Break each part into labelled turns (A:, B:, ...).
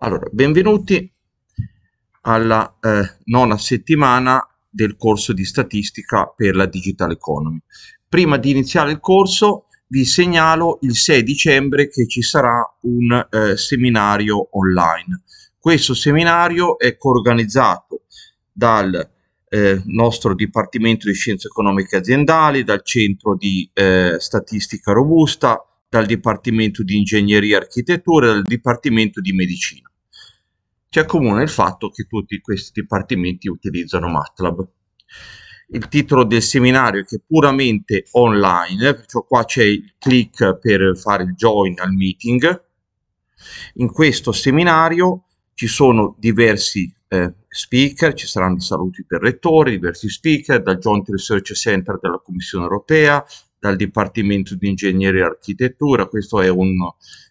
A: Allora, benvenuti alla eh, nona settimana del corso di statistica per la Digital Economy. Prima di iniziare il corso vi segnalo il 6 dicembre che ci sarà un eh, seminario online. Questo seminario è coorganizzato dal eh, nostro Dipartimento di Scienze Economiche Aziendali, dal Centro di eh, Statistica Robusta, dal Dipartimento di Ingegneria e Architettura e dal Dipartimento di Medicina. Ci accomuna il fatto che tutti questi dipartimenti utilizzano MATLAB. Il titolo del seminario che è puramente online, perciò qua c'è il click per fare il join al meeting. In questo seminario ci sono diversi eh, speaker, ci saranno saluti per rettore, diversi speaker, dal Joint Research Center della Commissione Europea, dal Dipartimento di Ingegneria e Architettura, questo è un,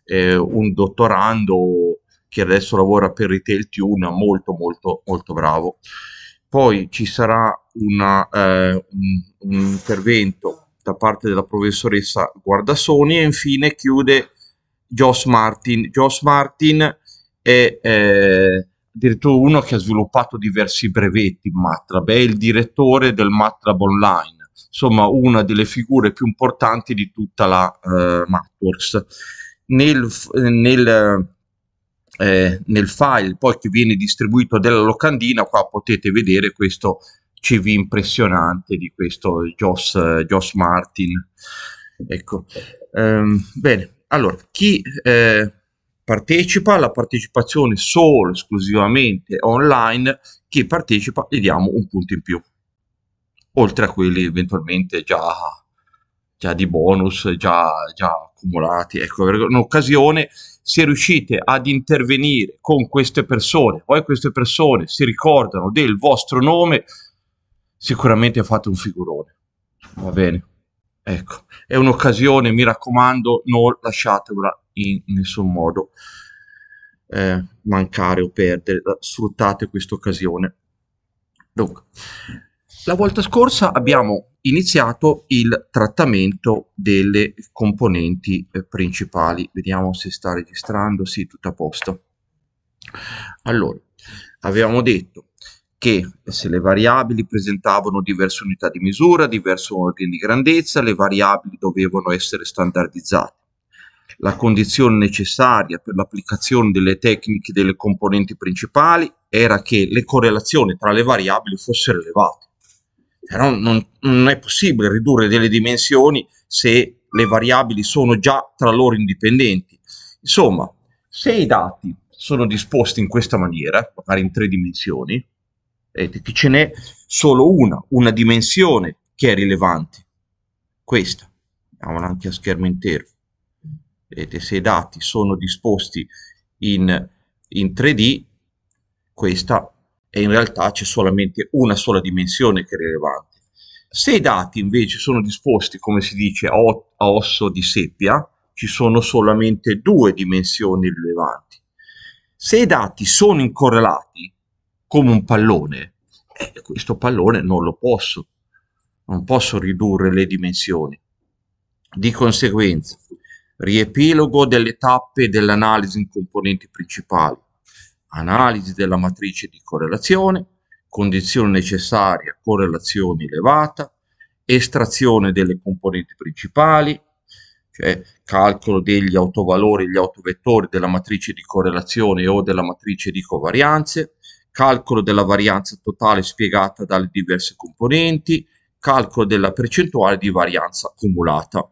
A: eh, un dottorando che adesso lavora per Retail Tune, molto molto molto bravo. Poi ci sarà una, eh, un, un, intervento da parte della professoressa Guardasoni e infine chiude Joss Martin. Joss Martin è eh, addirittura uno che ha sviluppato diversi brevetti in MATLAB, è il direttore del MATLAB Online insomma una delle figure più importanti di tutta la eh, MapWorks. Nel, nel, eh, nel file poi che viene distribuito della locandina qua potete vedere questo CV impressionante di questo Joss, Joss Martin. Ecco, ehm, bene, allora chi eh, partecipa, la partecipazione solo esclusivamente online, chi partecipa gli diamo un punto in più oltre a quelli eventualmente già, già di bonus, già, già accumulati. Ecco, per un'occasione se riuscite ad intervenire con queste persone, poi queste persone si ricordano del vostro nome, sicuramente fate un figurone. Va bene. Ecco, è un'occasione, mi raccomando, non lasciatevela in nessun modo eh, mancare o perdere, sfruttate questa occasione. Dunque, la volta scorsa abbiamo iniziato il trattamento delle componenti eh, principali. Vediamo se sta registrando, sì, tutto a posto. Allora, avevamo detto che se le variabili presentavano diverse unità di misura, diverso ordine di grandezza, le variabili dovevano essere standardizzate. La condizione necessaria per l'applicazione delle tecniche delle componenti principali era che le correlazioni tra le variabili fossero elevate però non, non è possibile ridurre delle dimensioni se le variabili sono già tra loro indipendenti. Insomma, se i dati sono disposti in questa maniera, magari in tre dimensioni, vedete che ce n'è solo una, una dimensione che è rilevante, questa, andiamola anche a schermo intero, vedete se i dati sono disposti in, in 3D, questa e in realtà c'è solamente una sola dimensione che è rilevante. Se i dati invece sono disposti, come si dice, a, osso di seppia, ci sono solamente due dimensioni rilevanti. Se i dati sono incorrelati, come un pallone, eh, questo pallone non lo posso, non posso ridurre le dimensioni. Di conseguenza, riepilogo delle tappe dell'analisi in componenti principali analisi della matrice di correlazione, condizione necessaria, correlazione elevata, estrazione delle componenti principali, cioè calcolo degli autovalori gli autovettori della matrice di correlazione o della matrice di covarianze, calcolo della varianza totale spiegata dalle diverse componenti, calcolo della percentuale di varianza accumulata.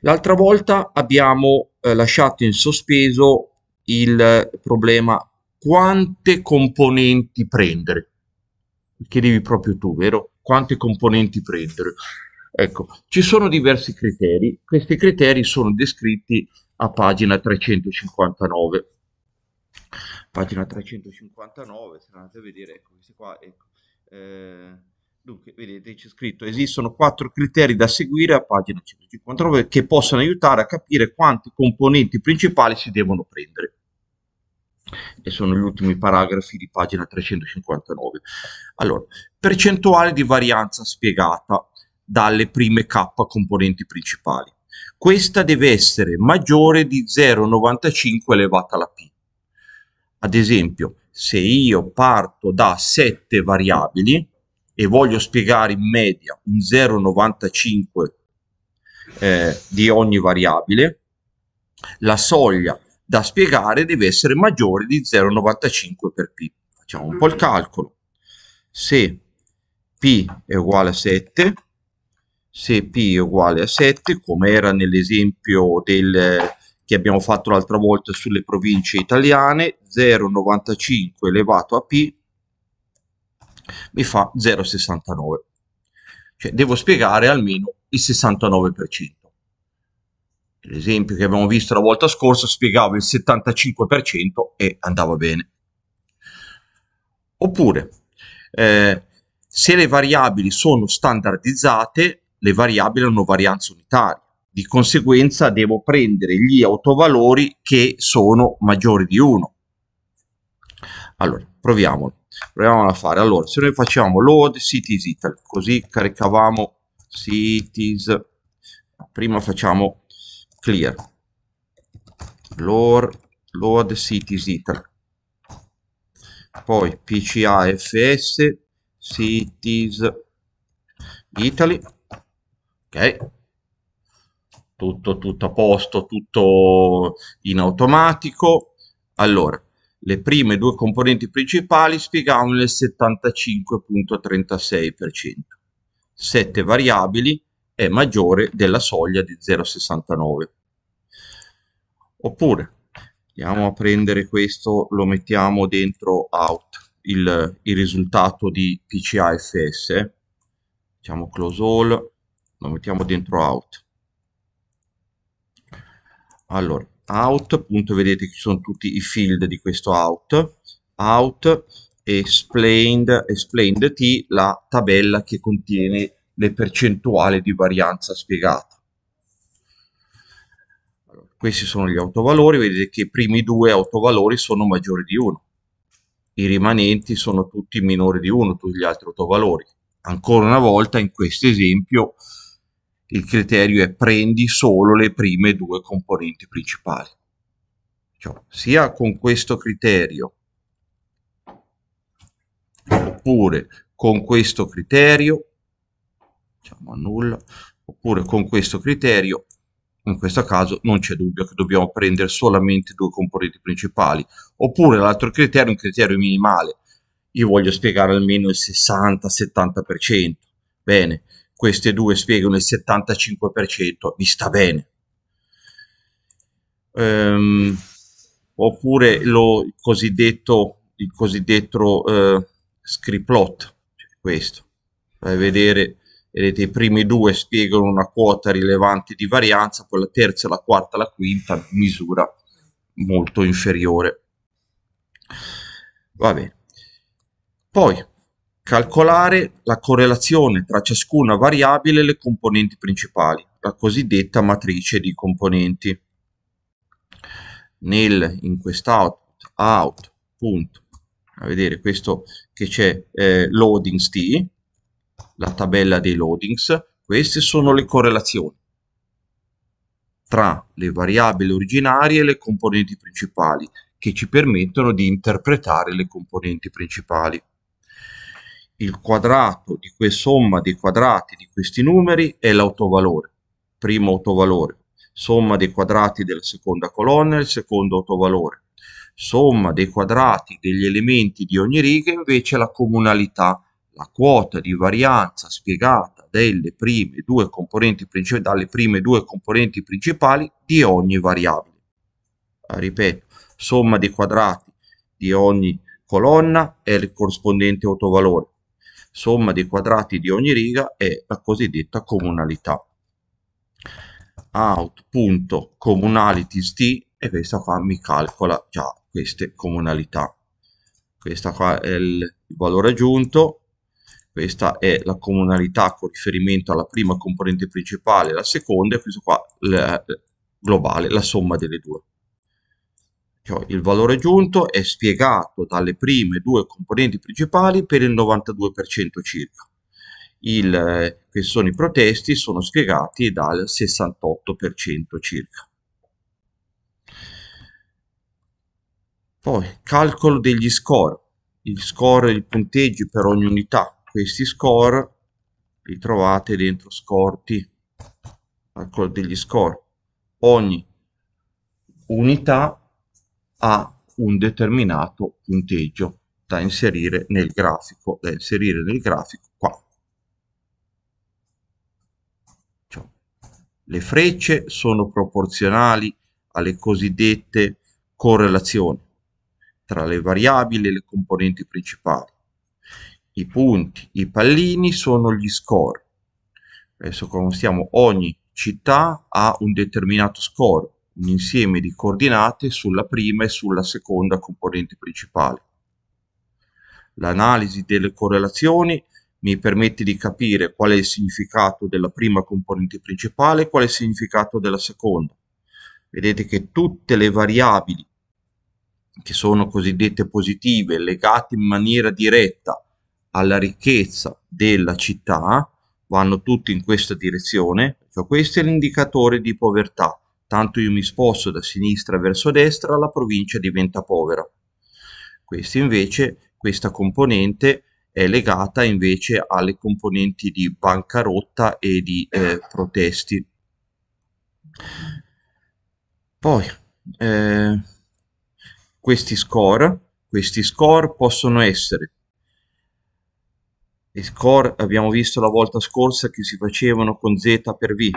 A: L'altra volta abbiamo eh, lasciato in sospeso il problema quante componenti prendere. Chiedevi proprio tu, vero? Quante componenti prendere? Ecco, ci sono diversi criteri, questi criteri sono descritti a pagina 359. Pagina 359, se andate a vedere, ecco, questi qua, ecco. Eh, dunque, vedete, c'è scritto, esistono quattro criteri da seguire a pagina 159 che possono aiutare a capire quanti componenti principali si devono prendere e sono gli ultimi paragrafi di pagina 359. Allora, percentuale di varianza spiegata dalle prime k componenti principali. Questa deve essere maggiore di 0,95 elevata alla p. Ad esempio, se io parto da 7 variabili e voglio spiegare in media un 0,95 eh, di ogni variabile, la soglia da spiegare deve essere maggiore di 0,95 per p. Facciamo un po' il mm. calcolo. Se p è uguale a 7, se p è uguale a 7, come era nell'esempio del, che abbiamo fatto l'altra volta sulle province italiane, 0,95 elevato a p mi fa 0,69. Cioè devo spiegare almeno il 69% l'esempio che abbiamo visto la volta scorsa spiegava il 75% e andava bene. Oppure, eh, se le variabili sono standardizzate, le variabili hanno varianza unitaria. Di conseguenza devo prendere gli autovalori che sono maggiori di 1. Allora, proviamolo. Proviamolo a fare. Allora, se noi facciamo load cities Italy, così caricavamo cities prima facciamo clear lower, load cities Italy poi pcafs cities Italy ok tutto, tutto a posto tutto in automatico allora le prime due componenti principali spiegavano il 75.36% 7 variabili è maggiore della soglia di 0,69. Oppure andiamo a prendere questo, lo mettiamo dentro out, il, il risultato di PCAFS, eh? diciamo close all, lo mettiamo dentro out. Allora, out, appunto vedete che ci sono tutti i field di questo out, out, explained, explained t, la tabella che contiene le percentuali di varianza spiegata. questi sono gli autovalori, vedete che i primi due autovalori sono maggiori di 1, i rimanenti sono tutti minori di 1, tutti gli altri autovalori. Ancora una volta in questo esempio il criterio è prendi solo le prime due componenti principali. Cioè, sia con questo criterio oppure con questo criterio diciamo annullo, oppure con questo criterio, in questo caso non c'è dubbio che dobbiamo prendere solamente due componenti principali, oppure l'altro criterio è un criterio minimale, io voglio spiegare almeno il 60-70%, bene, queste due spiegano il 75%, mi sta bene. Ehm, oppure lo, cosiddetto, il cosiddetto eh, script cioè questo, vai a vedere vedete i primi due spiegano una quota rilevante di varianza, poi la terza, la quarta, la quinta misura molto inferiore. Va bene. Poi calcolare la correlazione tra ciascuna variabile e le componenti principali, la cosiddetta matrice di componenti. Nel, in quest'output, out, punto, a vedere questo che c'è eh, loadings t, la tabella dei loadings, queste sono le correlazioni tra le variabili originarie e le componenti principali che ci permettono di interpretare le componenti principali. Il quadrato di questa somma dei quadrati di questi numeri è l'autovalore, primo autovalore, somma dei quadrati della seconda colonna è il secondo autovalore, somma dei quadrati degli elementi di ogni riga invece è la comunalità la quota di varianza spiegata delle prime due componenti principali, dalle prime due componenti principali di ogni variabile. Ah, ripeto, somma dei quadrati di ogni colonna è il corrispondente autovalore, somma dei quadrati di ogni riga è la cosiddetta comunalità. Out.comunalities Out.communalities.t e questa qua mi calcola già queste comunalità. Questo qua è il valore aggiunto, questa è la comunalità con riferimento alla prima componente principale, la seconda, è questa qua la, globale, la somma delle due. Cioè, il valore aggiunto è spiegato dalle prime due componenti principali per il 92% circa. Il, che sono i protesti sono spiegati dal 68% circa. Poi calcolo degli score, gli score, i punteggi per ogni unità questi score li trovate dentro scorti ecco, degli score ogni unità ha un determinato punteggio da inserire nel grafico da inserire nel grafico qua cioè, le frecce sono proporzionali alle cosiddette correlazioni tra le variabili e le componenti principali i punti, i pallini sono gli score. Adesso conosciamo ogni città ha un determinato score, un insieme di coordinate sulla prima e sulla seconda componente principale. L'analisi delle correlazioni mi permette di capire qual è il significato della prima componente principale e qual è il significato della seconda. Vedete che tutte le variabili che sono cosiddette positive legate in maniera diretta alla ricchezza della città, vanno tutti in questa direzione, cioè questo è l'indicatore di povertà, tanto io mi sposto da sinistra verso destra, la provincia diventa povera. Questa invece, questa componente è legata invece alle componenti di bancarotta e di eh, protesti. Poi, eh, questi score, questi score possono essere e score abbiamo visto la volta scorsa che si facevano con z per v,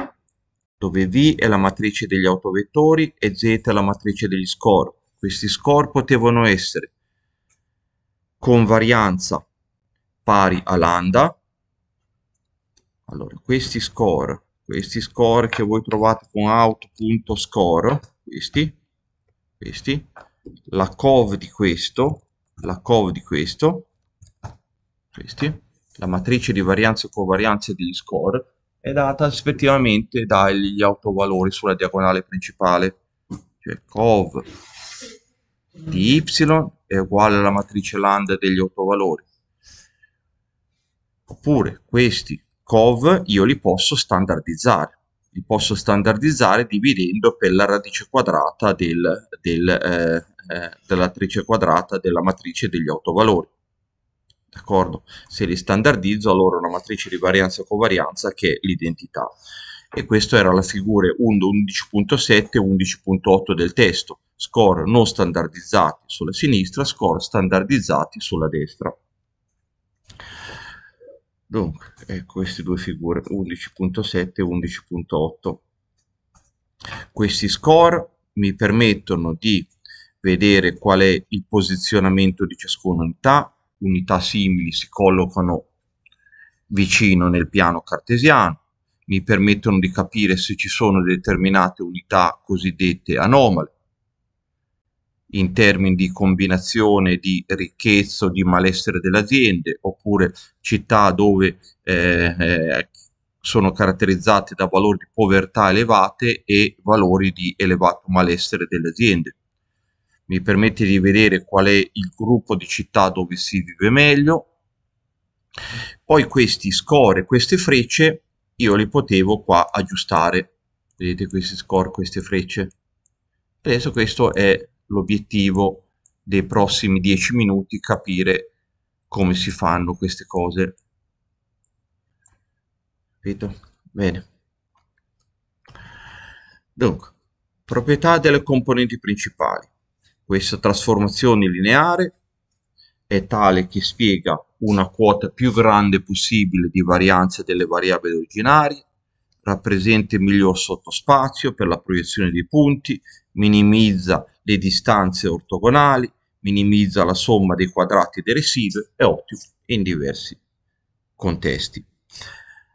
A: dove v è la matrice degli autovettori e z è la matrice degli score. Questi score potevano essere con varianza pari a lambda. Allora, questi score, questi score che voi trovate con out.score, questi, questi, la cov di questo, la cov di questo, questi, la matrice di varianza e covarianza degli score è data rispettivamente dagli autovalori sulla diagonale principale, cioè cov di y è uguale alla matrice lambda degli autovalori. Oppure questi cov io li posso standardizzare, li posso standardizzare dividendo per la radice quadrata del, del, eh, eh, dell'attrice quadrata della matrice degli autovalori d'accordo? Se li standardizzo allora una matrice di varianza e covarianza che è l'identità. E questa era la figura 11.7 e 11.8 del testo, score non standardizzati sulla sinistra, score standardizzati sulla destra. Dunque, ecco queste due figure, 11.7 e 11.8. Questi score mi permettono di vedere qual è il posizionamento di ciascuna unità, unità simili si collocano vicino nel piano cartesiano, mi permettono di capire se ci sono determinate unità cosiddette anomale, in termini di combinazione di ricchezza o di malessere delle aziende, oppure città dove eh, eh, sono caratterizzate da valori di povertà elevate e valori di elevato malessere delle aziende mi permette di vedere qual è il gruppo di città dove si vive meglio. Poi questi score, queste frecce, io li potevo qua aggiustare. Vedete questi score, queste frecce. Adesso questo è l'obiettivo dei prossimi 10 minuti, capire come si fanno queste cose. Capito? Bene. Dunque, proprietà delle componenti principali. Questa trasformazione lineare è tale che spiega una quota più grande possibile di varianza delle variabili originarie, rappresenta il miglior sottospazio per la proiezione dei punti, minimizza le distanze ortogonali, minimizza la somma dei quadrati dei residui, è ottimo in diversi contesti.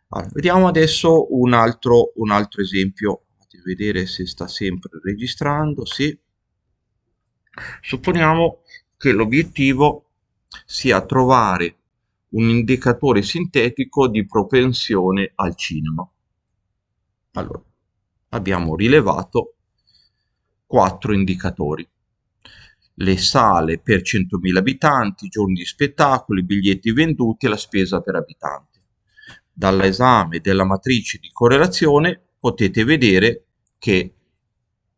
A: Allora, vediamo adesso un altro, un altro esempio, vedete se sta sempre registrando, sì. Supponiamo che l'obiettivo sia trovare un indicatore sintetico di propensione al cinema. Allora, abbiamo rilevato quattro indicatori. Le sale per 100.000 abitanti, giorni di spettacoli, biglietti venduti e la spesa per abitante. Dall'esame della matrice di correlazione potete vedere che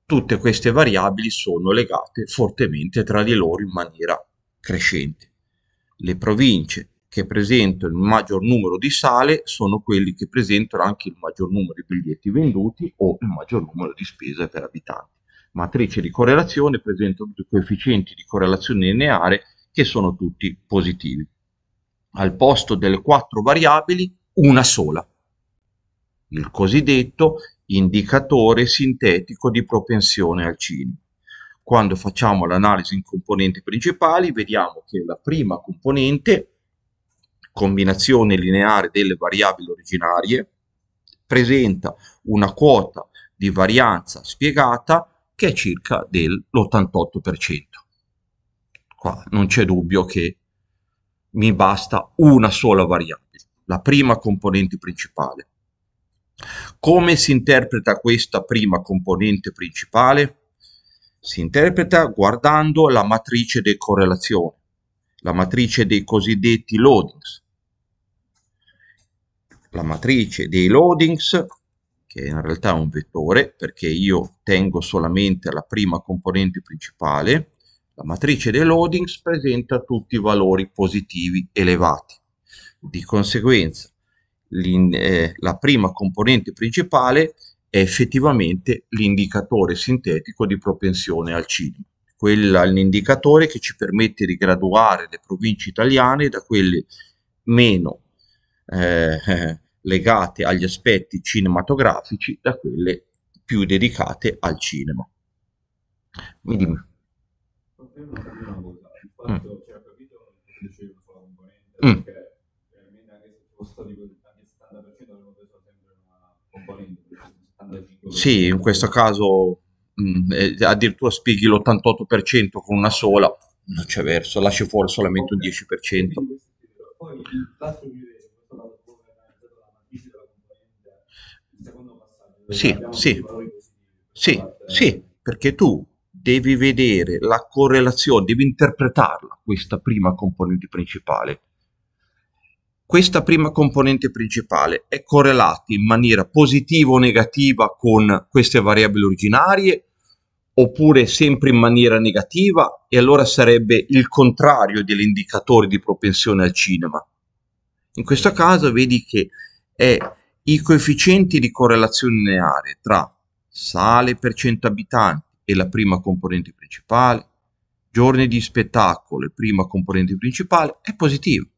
A: tutte queste variabili sono legate fortemente tra di loro in maniera crescente. Le province che presentano il maggior numero di sale sono quelle che presentano anche il maggior numero di biglietti venduti o il maggior numero di spese per abitante. Matrice di correlazione presenta tutti i coefficienti di correlazione lineare che sono tutti positivi. Al posto delle quattro variabili, una sola, il cosiddetto indicatore sintetico di propensione al cinema. Quando facciamo l'analisi in componenti principali vediamo che la prima componente, combinazione lineare delle variabili originarie, presenta una quota di varianza spiegata che è circa dell'88%. Qua non c'è dubbio che mi basta una sola variabile, la prima componente principale. Come si interpreta questa prima componente principale? Si interpreta guardando la matrice di correlazione, la matrice dei cosiddetti loadings. La matrice dei loadings, che in realtà è un vettore, perché io tengo solamente la prima componente principale, la matrice dei loadings presenta tutti i valori positivi elevati. Di conseguenza, eh, la prima componente principale è effettivamente l'indicatore sintetico di propensione al cinema. Quello è l'indicatore che ci permette di graduare le province italiane da quelle meno eh, legate agli aspetti cinematografici da quelle più dedicate al cinema. Mi dimmi. Mm. Cioè, mm. Sì, in questo caso mh, mm, eh, addirittura spieghi l'88% con una sola, non c'è verso, lasci fuori solamente un 10%. Sì, sì, sì, sì, perché tu devi vedere la correlazione, devi interpretarla questa prima componente principale questa prima componente principale è correlata in maniera positiva o negativa con queste variabili originarie oppure sempre in maniera negativa e allora sarebbe il contrario dell'indicatore di propensione al cinema. In questo caso vedi che è i coefficienti di correlazione lineare tra sale per cento abitanti e la prima componente principale, giorni di spettacolo e prima componente principale è positivo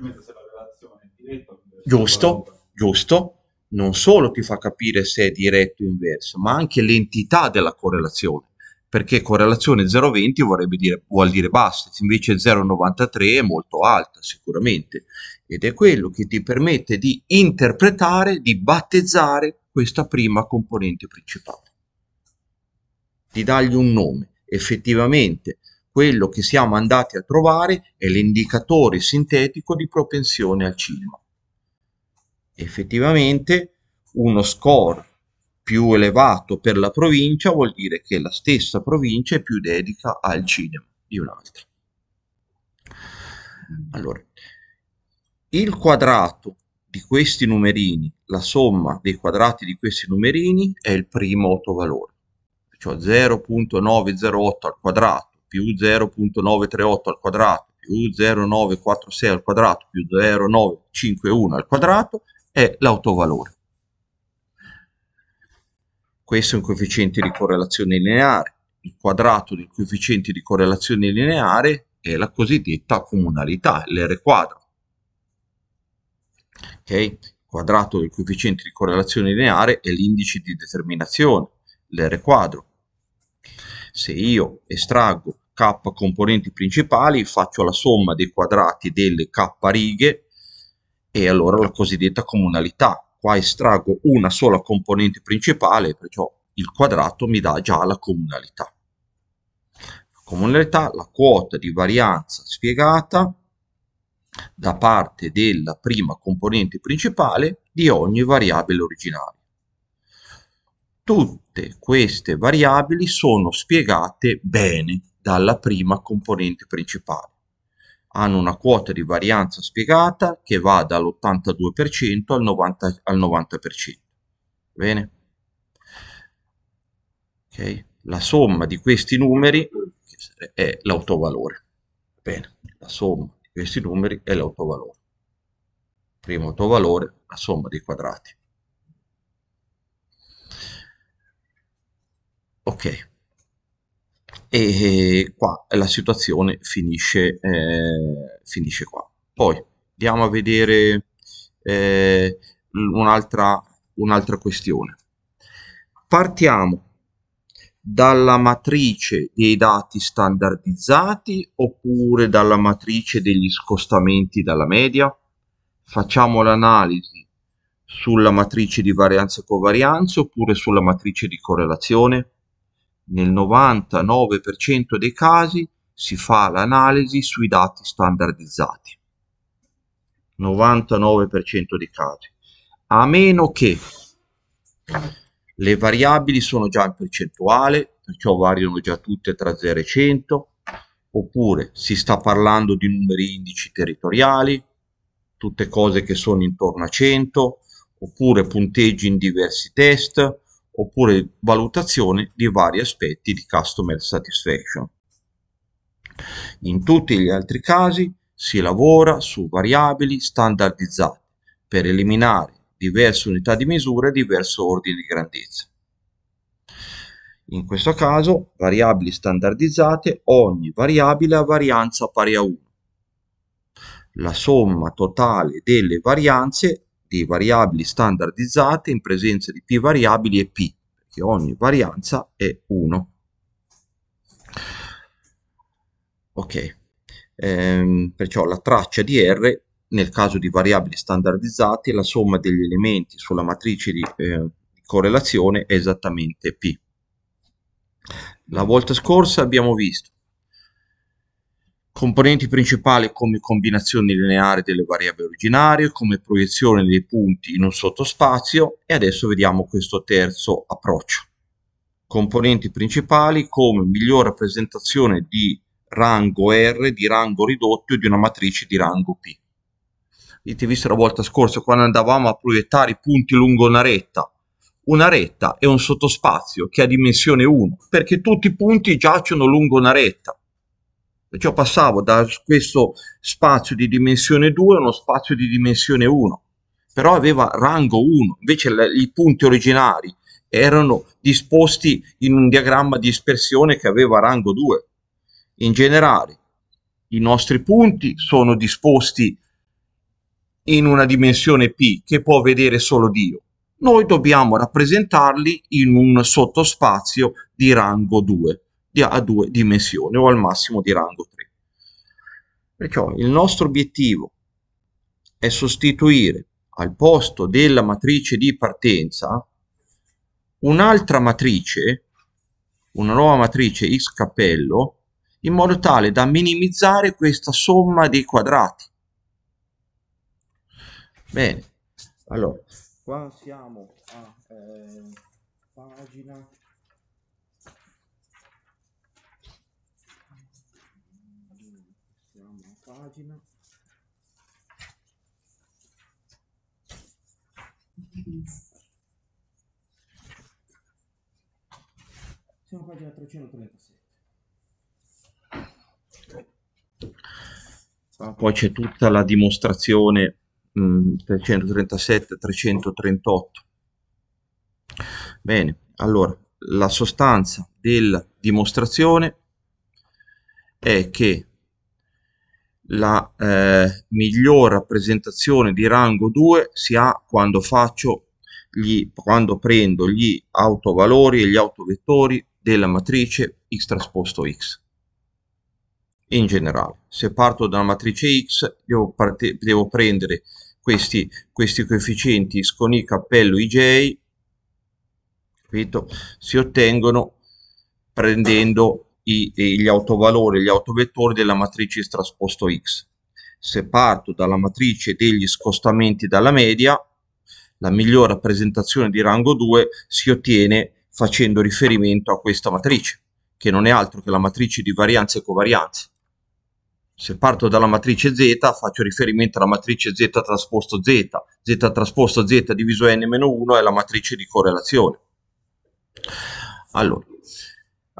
A: semplicemente se la relazione è diretta o inversa. Giusto, giusto. Non solo ti fa capire se è diretto o inverso, ma anche l'entità della correlazione. Perché correlazione 0,20 vorrebbe dire, vuol dire basta, invece 0,93 è molto alta sicuramente. Ed è quello che ti permette di interpretare, di battezzare questa prima componente principale. Di dargli un nome. Effettivamente quello che siamo andati a trovare è l'indicatore sintetico di propensione al cinema. Effettivamente uno score più elevato per la provincia vuol dire che la stessa provincia è più dedica al cinema di un'altra. Allora, il quadrato di questi numerini, la somma dei quadrati di questi numerini è il primo autovalore, cioè 0.908 al quadrato più 0.938 al quadrato più 0,946 al quadrato più 0,951 al quadrato è l'autovalore. Questo è un coefficiente di correlazione lineare. Il quadrato del coefficiente di correlazione lineare è la cosiddetta comunalità, l'R quadro. Okay? Il quadrato del coefficiente di correlazione lineare è l'indice di determinazione, l'R quadro. Se io estraggo componenti principali, faccio la somma dei quadrati delle k righe e allora la cosiddetta comunalità. Qua estraggo una sola componente principale, perciò il quadrato mi dà già la comunalità. La comunalità, la quota di varianza spiegata da parte della prima componente principale di ogni variabile originale. Tutte queste variabili sono spiegate bene dalla prima componente principale. Hanno una quota di varianza spiegata che va dall'82% al 90%. Al 90%. Bene? Okay. La somma di questi numeri è l'autovalore. Bene, la somma di questi numeri è l'autovalore. Primo autovalore, la somma dei quadrati. Ok, e eh, qua la situazione finisce, eh, finisce qua. Poi andiamo a vedere eh, un'altra, un'altra questione. Partiamo dalla matrice dei dati standardizzati oppure dalla matrice degli scostamenti dalla media? Facciamo l'analisi sulla matrice di varianza e covarianza oppure sulla matrice di correlazione? nel 99% dei casi si fa l'analisi sui dati standardizzati. 99% dei casi. A meno che le variabili sono già in percentuale, perciò variano già tutte tra 0 e 100, oppure si sta parlando di numeri indici territoriali, tutte cose che sono intorno a 100, oppure punteggi in diversi test, oppure valutazione di vari aspetti di customer satisfaction. In tutti gli altri casi si lavora su variabili standardizzate per eliminare diverse unità di misura e diverso ordine di grandezza. In questo caso, variabili standardizzate, ogni variabile ha varianza pari a 1. La somma totale delle varianze di variabili standardizzate in presenza di p variabili e p, perché ogni varianza è 1. Ok, ehm, perciò la traccia di R nel caso di variabili standardizzate la somma degli elementi sulla matrice di, eh, di correlazione è esattamente P. La volta scorsa abbiamo visto Componenti principali come combinazioni lineari delle variabili originarie, come proiezione dei punti in un sottospazio e adesso vediamo questo terzo approccio. Componenti principali come miglior rappresentazione di rango R, di rango ridotto e di una matrice di rango P. Avete visto la volta scorsa quando andavamo a proiettare i punti lungo una retta. Una retta è un sottospazio che ha dimensione 1 perché tutti i punti giacciono lungo una retta Perciò passavo da questo spazio di dimensione 2 a uno spazio di dimensione 1, però aveva rango 1, invece le, i punti originari erano disposti in un diagramma di dispersione che aveva rango 2. In generale, i nostri punti sono disposti in una dimensione P che può vedere solo Dio. Noi dobbiamo rappresentarli in un sottospazio di rango 2 di, a due dimensioni o al massimo di rango 3. Perciò il nostro obiettivo è sostituire al posto della matrice di partenza un'altra matrice, una nuova matrice x cappello, in modo tale da minimizzare questa somma dei quadrati. Bene, allora, qua siamo a eh, pagina pagina siamo a pagina 337 ah, poi c'è tutta la dimostrazione 337 mm, 338 bene allora la sostanza della dimostrazione è che la eh, miglior rappresentazione di rango 2 si ha quando faccio gli, quando prendo gli autovalori e gli autovettori della matrice x trasposto x in generale se parto da una matrice x devo, parte, devo prendere questi, questi coefficienti con i cappello ij capito si ottengono prendendo i, gli autovalori, gli autovettori della matrice trasposto X. Se parto dalla matrice degli scostamenti dalla media, la miglior rappresentazione di rango 2 si ottiene facendo riferimento a questa matrice, che non è altro che la matrice di varianze e covarianze. Se parto dalla matrice Z faccio riferimento alla matrice Z trasposto Z, Z trasposto Z diviso n-1 è la matrice di correlazione. Allora,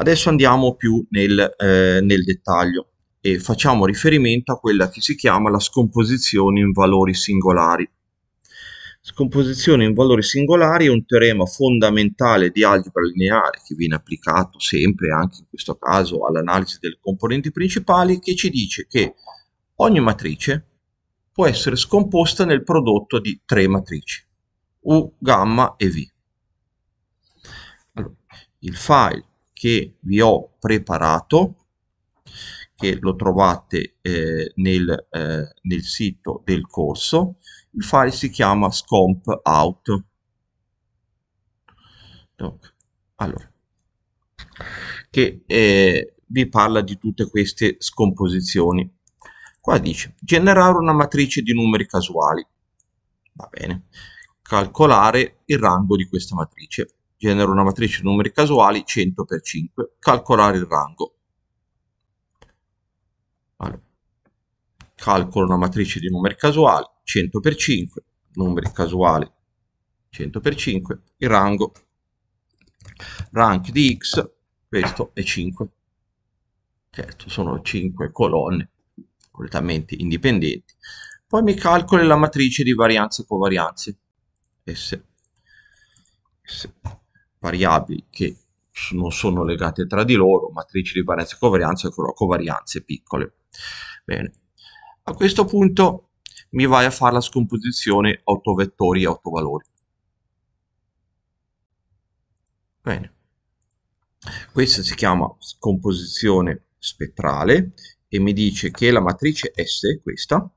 A: Adesso andiamo più nel, eh, nel dettaglio e facciamo riferimento a quella che si chiama la scomposizione in valori singolari. Scomposizione in valori singolari è un teorema fondamentale di algebra lineare che viene applicato sempre, anche in questo caso, all'analisi delle componenti principali, che ci dice che ogni matrice può essere scomposta nel prodotto di tre matrici, U, gamma e V. Allora, il file che vi ho preparato che lo trovate eh, nel, eh, nel sito del corso il file si chiama scomp out allora, che eh, vi parla di tutte queste scomposizioni qua dice generare una matrice di numeri casuali va bene calcolare il rango di questa matrice genero una matrice di numeri casuali 100 per 5, calcolare il rango. Allora, calcolo una matrice di numeri casuali 100 per 5, numeri casuali 100 per 5, il rango, rank di x, questo è 5. Certo, sono 5 colonne completamente indipendenti. Poi mi calcolo la matrice di varianze e covarianze, S. S variabili che non sono legate tra di loro, matrici di varianza e covarianza e covarianze piccole. Bene. A questo punto mi vai a fare la scomposizione autovettori e autovalori. Bene. Questa si chiama scomposizione spettrale e mi dice che la matrice S, questa,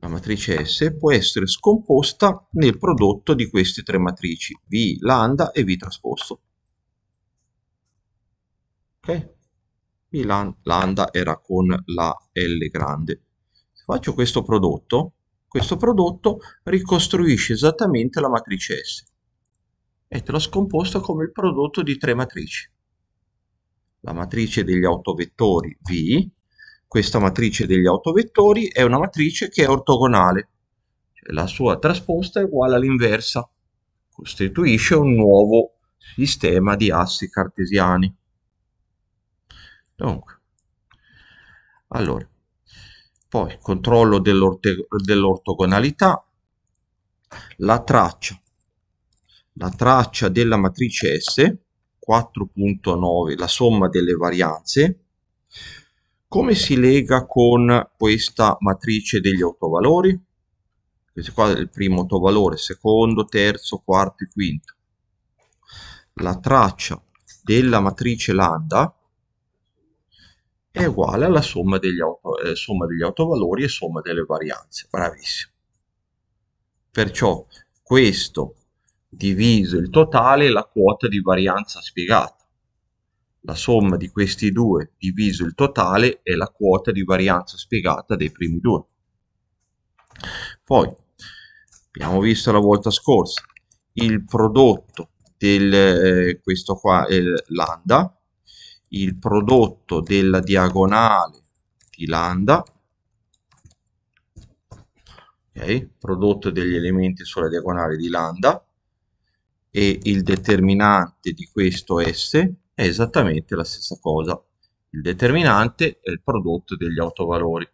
A: la matrice S può essere scomposta nel prodotto di queste tre matrici, V lambda e V trasposto. Ok? V lambda era con la L grande. Se faccio questo prodotto, questo prodotto ricostruisce esattamente la matrice S e te l'ho scomposta come il prodotto di tre matrici. La matrice degli autovettori V questa matrice degli autovettori è una matrice che è ortogonale, cioè la sua trasposta è uguale all'inversa, costituisce un nuovo sistema di assi cartesiani. Dunque, allora, poi controllo dell'ortogonalità, dell la traccia, la traccia della matrice S, 4.9, la somma delle varianze, come si lega con questa matrice degli autovalori? Questo qua è il primo autovalore, secondo, terzo, quarto e quinto. La traccia della matrice lambda è uguale alla somma degli, auto, eh, somma degli autovalori e somma delle varianze. Bravissimo. Perciò questo diviso il totale è la quota di varianza spiegata la somma di questi due diviso il totale è la quota di varianza spiegata dei primi due. Poi, abbiamo visto la volta scorsa, il prodotto del, eh, questo qua è lambda, il prodotto della diagonale di lambda, okay, prodotto degli elementi sulla diagonale di lambda, e il determinante di questo S, è esattamente la stessa cosa. Il determinante è il prodotto degli autovalori.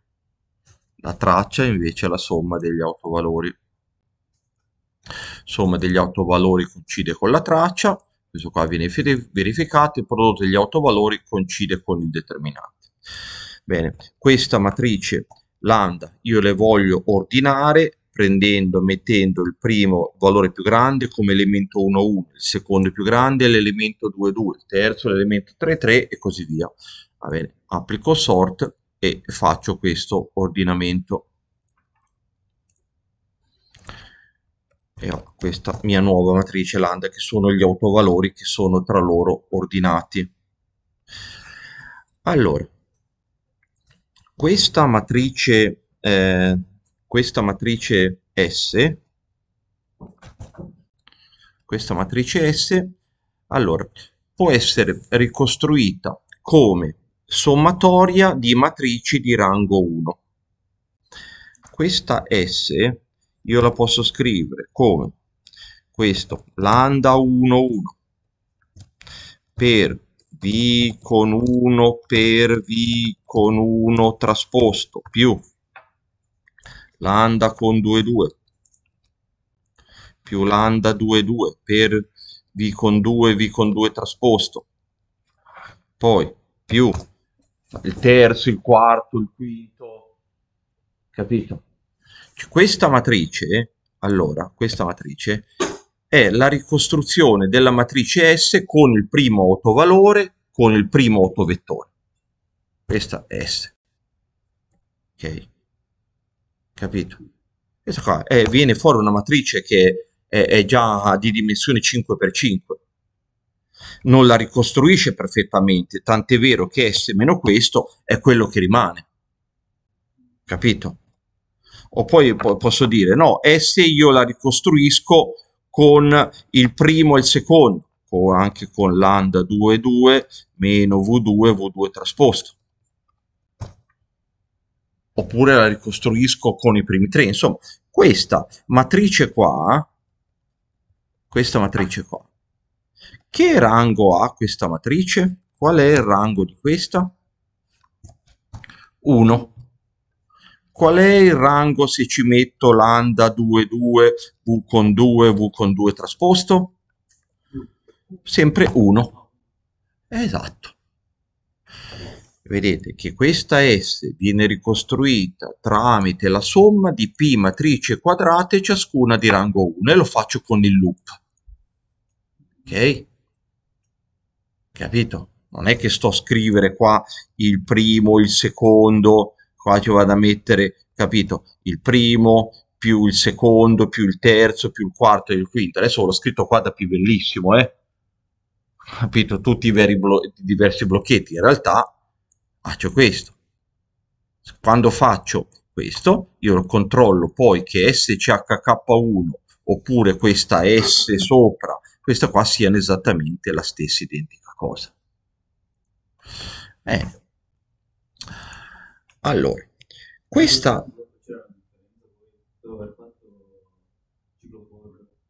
A: La traccia invece è la somma degli autovalori. Somma degli autovalori coincide con la traccia, questo qua viene verificato, il prodotto degli autovalori coincide con il determinante. Bene, questa matrice lambda io le voglio ordinare prendendo, mettendo il primo valore più grande come elemento 1-1, il secondo più grande l'elemento 2-2, il terzo l'elemento 3-3 e così via. Va bene, applico sort e faccio questo ordinamento. E ho questa mia nuova matrice lambda che sono gli autovalori che sono tra loro ordinati. Allora, questa matrice eh, questa matrice S, questa matrice S, allora, può essere ricostruita come sommatoria di matrici di rango 1. Questa S io la posso scrivere come questo lambda 1 1 per v con 1 per v con 1 trasposto più lambda con 2 2 più lambda 2 2 per v con 2 v con 2 trasposto poi più il terzo, il quarto, il quinto capito? questa matrice allora, questa matrice è la ricostruzione della matrice S con il primo autovalore con il primo autovettore questa S ok capito? Questa qua eh, viene fuori una matrice che è, è già di dimensione 5x5, non la ricostruisce perfettamente, tant'è vero che S meno questo è quello che rimane, capito? O poi posso dire, no, S io la ricostruisco con il primo e il secondo, o anche con lambda 2, meno V2, V2 trasposto oppure la ricostruisco con i primi tre, insomma, questa matrice qua, questa matrice qua, che rango ha questa matrice? Qual è il rango di questa? 1. Qual è il rango se ci metto lambda 2, 2, v con 2, v con 2 trasposto? Sempre 1. Esatto vedete che questa S viene ricostruita tramite la somma di P matrice quadrate ciascuna di rango 1 e lo faccio con il loop. Ok? Capito? Non è che sto a scrivere qua il primo, il secondo, qua ci vado a mettere, capito? Il primo più il secondo, più il terzo, più il quarto e il quinto. Adesso l'ho scritto qua da più bellissimo, eh? Capito? Tutti i, veri blo diversi blocchetti. In realtà faccio questo. Quando faccio questo, io controllo poi che SCHK1 oppure questa S sopra, questa qua siano esattamente la stessa identica cosa. Bene. Allora, questa...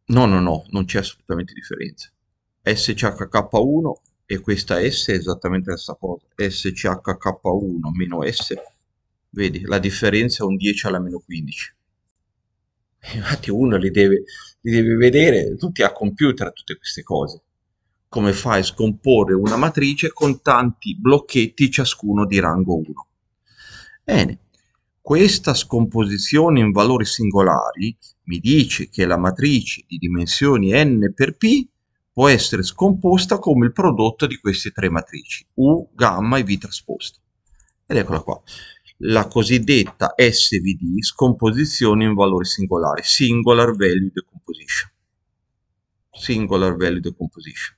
A: No, no, no, non c'è assolutamente differenza. SCHK1 e questa S è esattamente la stessa cosa SCHK1 meno S vedi la differenza è un 10 alla meno 15 infatti uno li deve, li deve vedere tutti a computer tutte queste cose come fai a scomporre una matrice con tanti blocchetti ciascuno di rango 1 bene questa scomposizione in valori singolari mi dice che la matrice di dimensioni n per p può essere scomposta come il prodotto di queste tre matrici, U, gamma e V trasposto. Ed eccola qua, la cosiddetta SVD, scomposizione in valore singolare, Singular Value Decomposition. Singular Value Decomposition.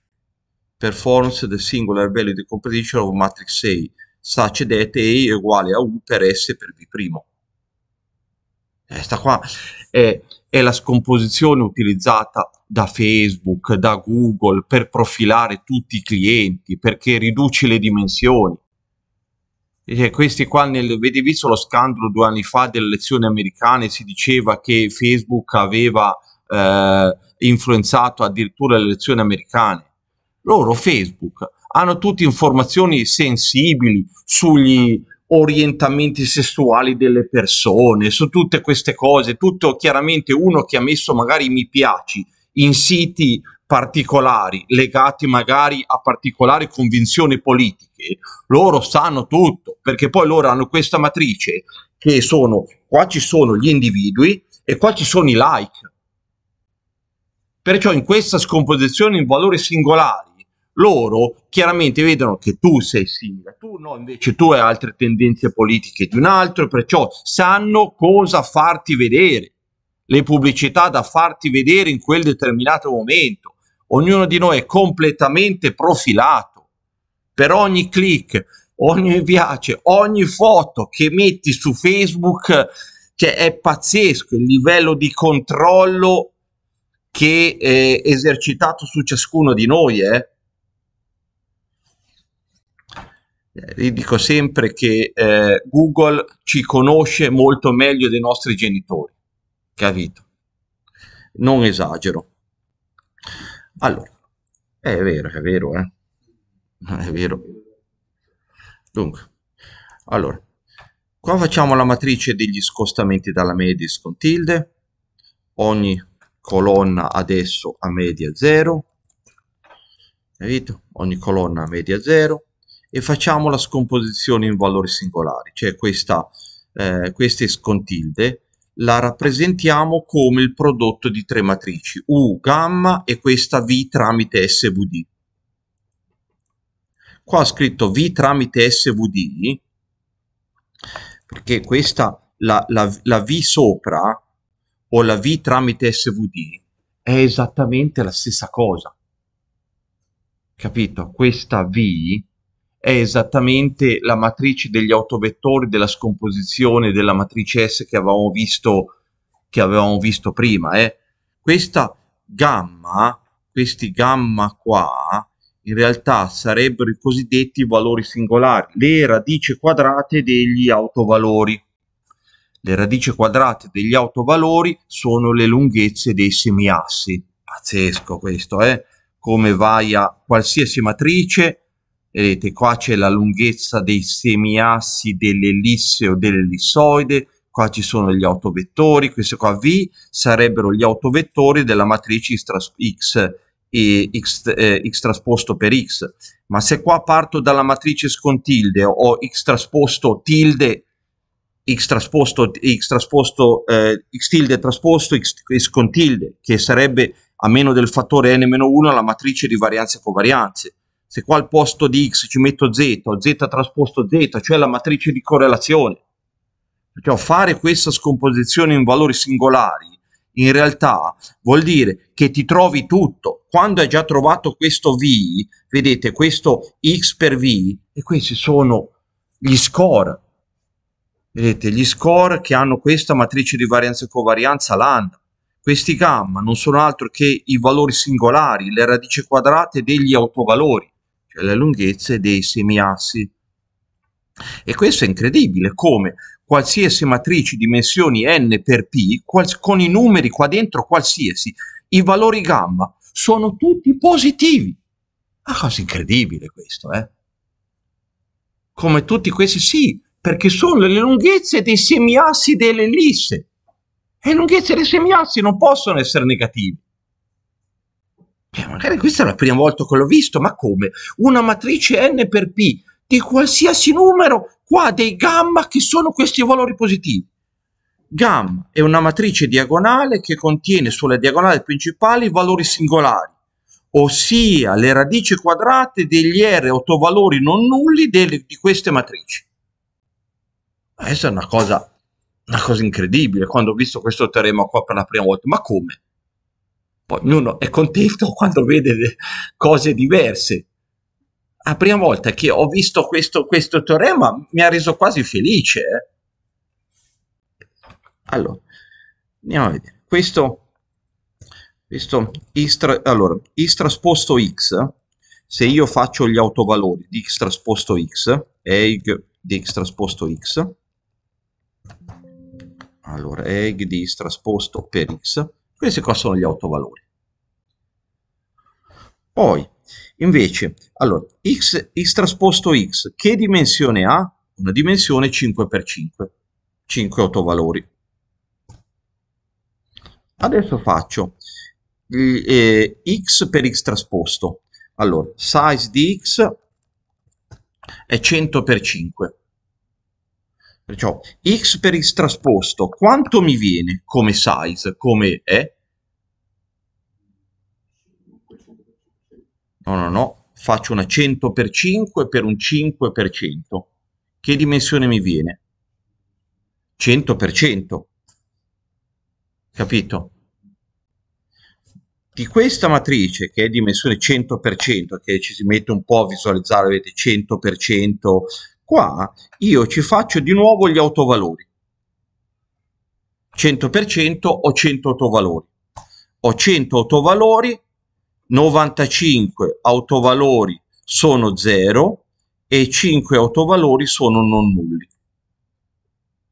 A: Performance del Singular Value Decomposition of Matrix A, such that A è uguale a U per S per V'. Questa eh, qua è, è la scomposizione utilizzata da Facebook, da Google per profilare tutti i clienti perché riduci le dimensioni. E questi qua, nel, vedi visto lo scandalo due anni fa delle elezioni americane, si diceva che Facebook aveva eh, influenzato addirittura le elezioni americane. Loro, Facebook, hanno tutte informazioni sensibili sugli, orientamenti sessuali delle persone, su tutte queste cose, tutto chiaramente uno che ha messo magari mi piaci in siti particolari, legati magari a particolari convinzioni politiche, loro sanno tutto, perché poi loro hanno questa matrice che sono, qua ci sono gli individui e qua ci sono i like. Perciò in questa scomposizione in valori singolari, loro chiaramente vedono che tu sei simile, tu no, invece tu hai altre tendenze politiche di un altro, perciò sanno cosa farti vedere le pubblicità da farti vedere in quel determinato momento. Ognuno di noi è completamente profilato per ogni click, ogni piace, ogni foto che metti su Facebook, cioè è pazzesco il livello di controllo che è esercitato su ciascuno di noi. Eh? eh Io dico sempre che eh, Google ci conosce molto meglio dei nostri genitori capito? Non esagero. Allora, eh, è vero, è vero, eh. eh? È vero. Dunque, allora, qua facciamo la matrice degli scostamenti dalla media con tilde. Ogni colonna adesso a media 0, capito? Ogni colonna a media 0 e facciamo la scomposizione in valori singolari, cioè questa, eh, queste scontilde la rappresentiamo come il prodotto di tre matrici U gamma e questa V tramite SVD. Qua ho scritto V tramite SVD perché questa, la, la, la V sopra o la V tramite SVD è esattamente la stessa cosa. Capito? Questa V è esattamente la matrice degli autovettori della scomposizione della matrice S che avevamo visto, che avevamo visto prima. Eh. Questa gamma, questi gamma qua, in realtà sarebbero i cosiddetti valori singolari, le radici quadrate degli autovalori. Le radici quadrate degli autovalori sono le lunghezze dei semiassi. Pazzesco questo, eh? Come vai a qualsiasi matrice vedete qua c'è la lunghezza dei semiassi dell'ellisse o dell'ellissoide, qua ci sono gli autovettori, questi qua V sarebbero gli autovettori della matrice X, e X, eh, X trasposto per X, ma se qua parto dalla matrice tilde o X trasposto tilde x trasposto, x trasposto, eh, x tilde trasposto, x, x con tilde, che sarebbe a meno del fattore n-1 la matrice di varianze e covarianze se qua al posto di x ci metto z, z trasposto z, cioè la matrice di correlazione. Cioè fare questa scomposizione in valori singolari in realtà vuol dire che ti trovi tutto. Quando hai già trovato questo v, vedete questo x per v, e questi sono gli score. Vedete gli score che hanno questa matrice di varianza e covarianza lambda. Questi gamma non sono altro che i valori singolari, le radici quadrate degli autovalori le lunghezze dei semiassi. E questo è incredibile, come qualsiasi matrice dimensioni n per p, quals- con i numeri qua dentro qualsiasi, i valori gamma sono tutti positivi. Una cosa incredibile questo, eh? Come tutti questi sì, perché sono le lunghezze dei semiassi dell'ellisse. E le lunghezze dei semiassi non possono essere negative. Cioè, magari questa è la prima volta che l'ho visto, ma come? Una matrice n per p di qualsiasi numero qua dei gamma che sono questi valori positivi. Gamma è una matrice diagonale che contiene sulle diagonali principali i valori singolari, ossia le radici quadrate degli R autovalori non nulli delle, di queste matrici. Questa è una cosa, una cosa incredibile quando ho visto questo teorema qua per la prima volta. Ma come? Poi ognuno è contento quando vede cose diverse. La prima volta che ho visto questo, questo teorema mi ha reso quasi felice. Eh. Allora, andiamo a vedere. Questo, questo istra, allora, x trasposto x, se io faccio gli autovalori di x trasposto x, egg di x trasposto x, allora egg di x trasposto per x, questi qua sono gli autovalori. Poi, invece, allora, x, x trasposto x, che dimensione ha? Una dimensione 5x5, 5 autovalori. Adesso faccio eh, eh, x per x trasposto. Allora, size di x è 100x5. Perciò x per x trasposto, quanto mi viene come size, come è? no, no, no, faccio una 100 per 5 per un 5 per 100. Che dimensione mi viene? 100 per 100. Capito? Di questa matrice, che è dimensione 100 per 100, che ci si mette un po' a visualizzare, vedete, 100 per 100, qua io ci faccio di nuovo gli autovalori. 100% ho 100 autovalori. Ho 100 autovalori 95 autovalori sono 0 e 5 autovalori sono non nulli.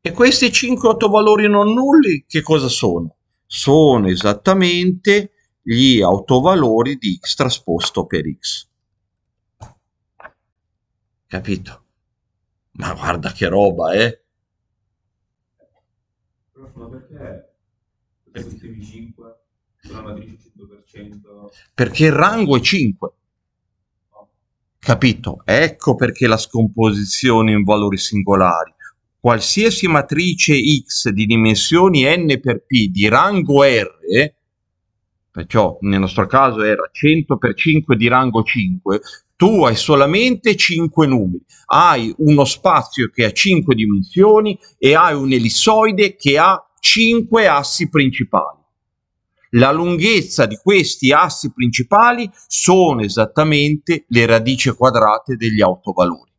A: E questi 5 autovalori non nulli che cosa sono? Sono esattamente gli autovalori di x trasposto per x. Capito? Ma guarda che roba, eh? Prof, ma perché? Perché? 5 perché il rango è 5. Capito? Ecco perché la scomposizione in valori singolari. Qualsiasi matrice X di dimensioni n per p di rango R, perciò nel nostro caso era 100 per 5 di rango 5, tu hai solamente 5 numeri, hai uno spazio che ha 5 dimensioni e hai un ellissoide che ha 5 assi principali. La lunghezza di questi assi principali sono esattamente le radici quadrate degli autovalori.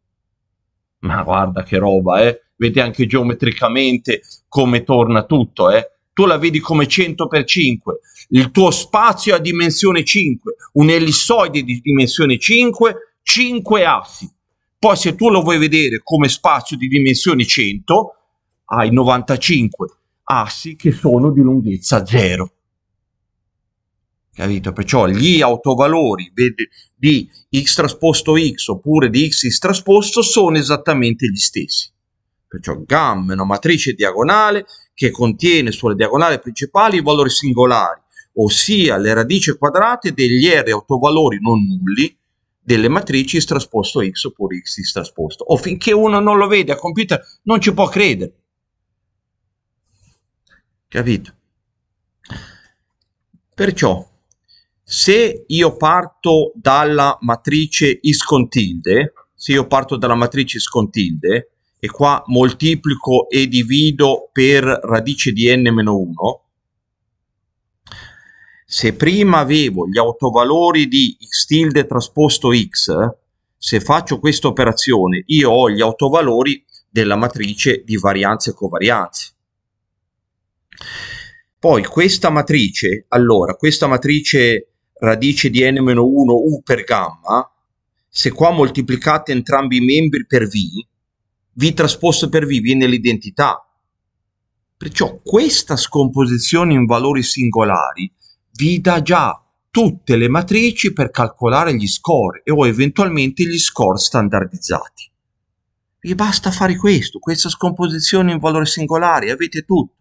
A: Ma guarda che roba, eh? Vedi anche geometricamente come torna tutto, eh? Tu la vedi come 100 per 5, il tuo spazio è a dimensione 5, un ellissoide di dimensione 5, 5 assi. Poi se tu lo vuoi vedere come spazio di dimensione 100, hai 95 assi che sono di lunghezza 0 capito? Perciò gli autovalori di x trasposto x oppure di x xx trasposto sono esattamente gli stessi. Perciò gamma è una matrice diagonale che contiene sulle diagonali principali i valori singolari, ossia le radici quadrate degli r autovalori non nulli delle matrici x trasposto x oppure x xx trasposto. O finché uno non lo vede a computer non ci può credere. Capito? Perciò se io parto dalla matrice is con tilde, se io parto dalla matrice is con tilde e qua moltiplico e divido per radice di n-1, se prima avevo gli autovalori di x tilde trasposto x, se faccio questa operazione io ho gli autovalori della matrice di varianze e covarianze. Poi questa matrice, allora, questa matrice radice di n-1 u per gamma, se qua moltiplicate entrambi i membri per v, v trasposto per v viene l'identità. Perciò questa scomposizione in valori singolari vi dà già tutte le matrici per calcolare gli score e o eventualmente gli score standardizzati. Vi basta fare questo, questa scomposizione in valori singolari, avete tutto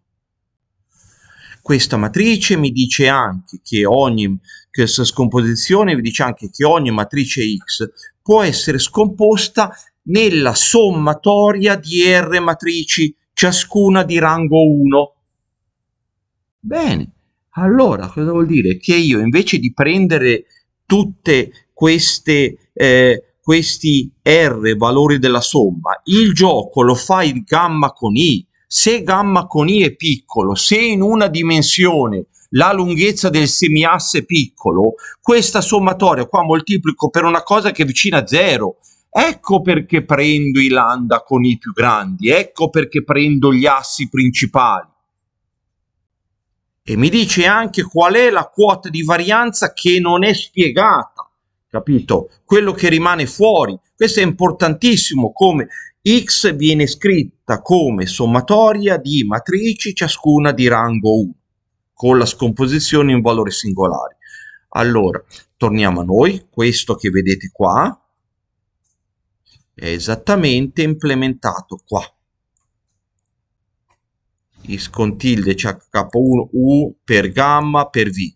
A: questa matrice, mi dice anche che ogni che scomposizione, mi dice anche che ogni matrice X può essere scomposta nella sommatoria di R matrici, ciascuna di rango 1. Bene, allora cosa vuol dire? Che io invece di prendere tutte queste... Eh, questi R valori della somma, il gioco lo fa in gamma con I, se gamma con i è piccolo, se in una dimensione la lunghezza del semiasse è piccolo, questa sommatoria qua moltiplico per una cosa che è vicina a zero. Ecco perché prendo i lambda con i più grandi, ecco perché prendo gli assi principali. E mi dice anche qual è la quota di varianza che non è spiegata capito? Quello che rimane fuori. Questo è importantissimo come X viene scritta come sommatoria di matrici ciascuna di rango 1, con la scomposizione in valori singolari. Allora, torniamo a noi, questo che vedete qua è esattamente implementato qua. Is con tilde CH1 U per gamma per V.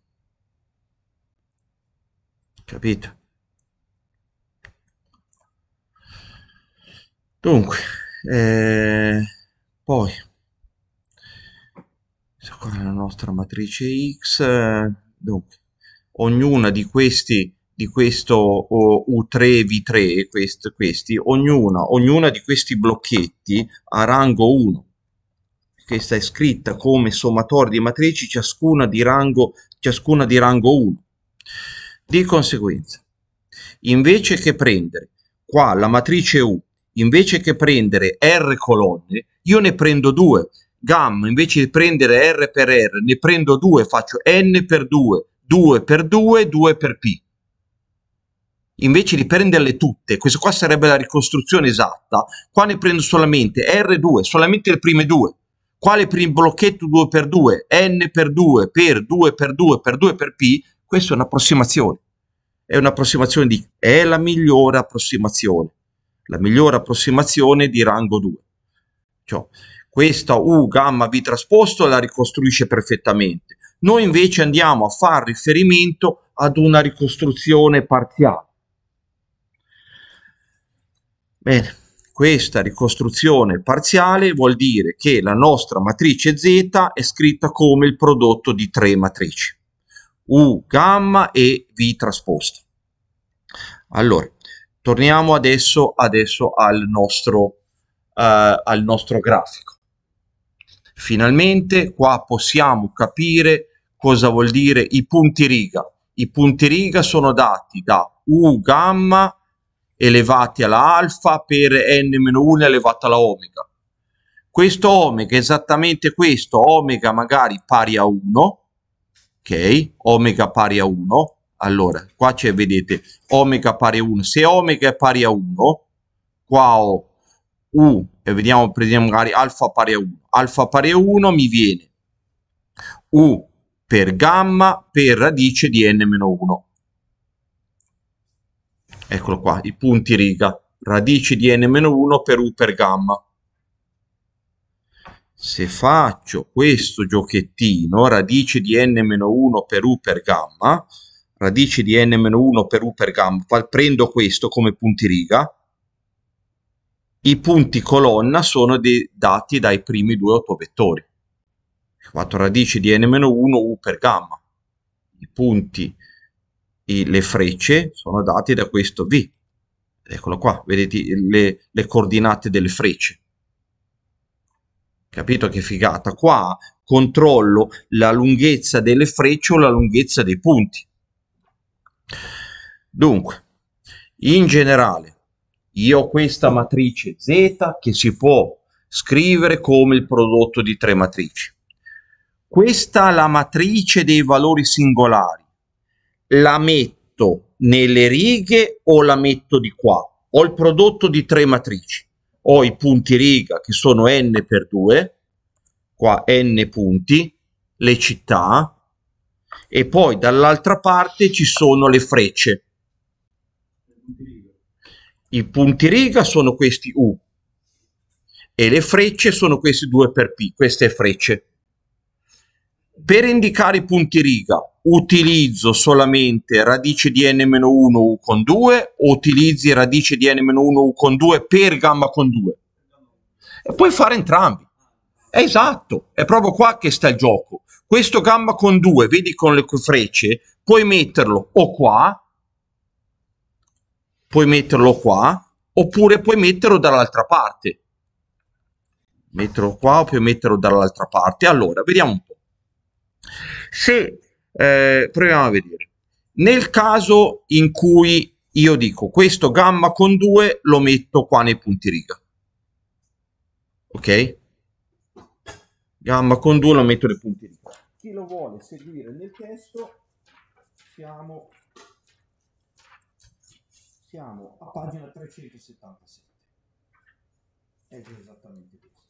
A: Capito? Dunque, eh, poi, questa qua la nostra matrice X, dunque, ognuna di questi di questo U3V3, quest, questi, ognuna, ognuna, di questi blocchetti ha rango 1. Questa è scritta come sommatorio di matrici, ciascuna di rango, ciascuna di rango 1. Di conseguenza, invece che prendere qua la matrice U invece che prendere R colonne, io ne prendo due. Gamma, invece di prendere R per R, ne prendo due, faccio N per 2, 2 per 2, 2 per P. Invece di prenderle tutte, questa qua sarebbe la ricostruzione esatta, qua ne prendo solamente R2, solamente le prime due. Quale per il blocchetto 2 per 2, N per 2, per 2 per 2, per 2 per P, questa è un'approssimazione. È un'approssimazione di... è la migliore approssimazione la migliore approssimazione di rango 2. Cioè, questa U gamma B trasposto la ricostruisce perfettamente. Noi invece andiamo a fare riferimento ad una ricostruzione parziale. Bene, questa ricostruzione parziale vuol dire che la nostra matrice Z è scritta come il prodotto di tre matrici, U gamma e V trasposto. Allora, Torniamo adesso, adesso al, nostro, uh, al nostro grafico. Finalmente qua possiamo capire cosa vuol dire i punti riga. I punti riga sono dati da U gamma elevati alla alfa per n-1 elevato alla omega. Questo omega, esattamente questo, omega magari pari a 1, ok? Omega pari a 1, allora qua c'è vedete omega pari a 1 se omega è pari a 1 qua ho u e vediamo prendiamo magari alfa pari a 1 alfa pari a 1 mi viene u per gamma per radice di n-1 eccolo qua i punti riga radice di n-1 per u per gamma se faccio questo giochettino radice di n-1 per u per gamma radice di n-1 per u per gamma, prendo questo come punti-riga, i punti colonna sono dati dai primi due autovettori. Fatto radice di n-1 u per gamma. I punti, i, le frecce sono dati da questo v. Eccolo qua, vedete le, le coordinate delle frecce. Capito che figata? Qua controllo la lunghezza delle frecce o la lunghezza dei punti. Dunque, in generale, io ho questa matrice Z che si può scrivere come il prodotto di tre matrici. Questa è la matrice dei valori singolari. La metto nelle righe o la metto di qua? Ho il prodotto di tre matrici. Ho i punti riga che sono n per 2, qua n punti, le città, e poi dall'altra parte ci sono le frecce. I punti riga sono questi U e le frecce sono questi due per P, queste frecce. Per indicare i punti riga utilizzo solamente radice di n-1 u con 2 o utilizzi radice di n-1 u con 2 per gamma con 2? E puoi fare entrambi. È esatto, è proprio qua che sta il gioco. Questo gamma con due, vedi con le frecce, puoi metterlo o qua, puoi metterlo qua, oppure puoi metterlo dall'altra parte. Metterlo qua, puoi metterlo dall'altra parte. Allora, vediamo un po'. Se, eh, proviamo a vedere. Nel caso in cui io dico questo gamma con due lo metto qua nei punti riga ok gamma con due lo metto nei punti riga chi lo vuole seguire nel testo siamo, siamo a pagina 377 è esattamente questo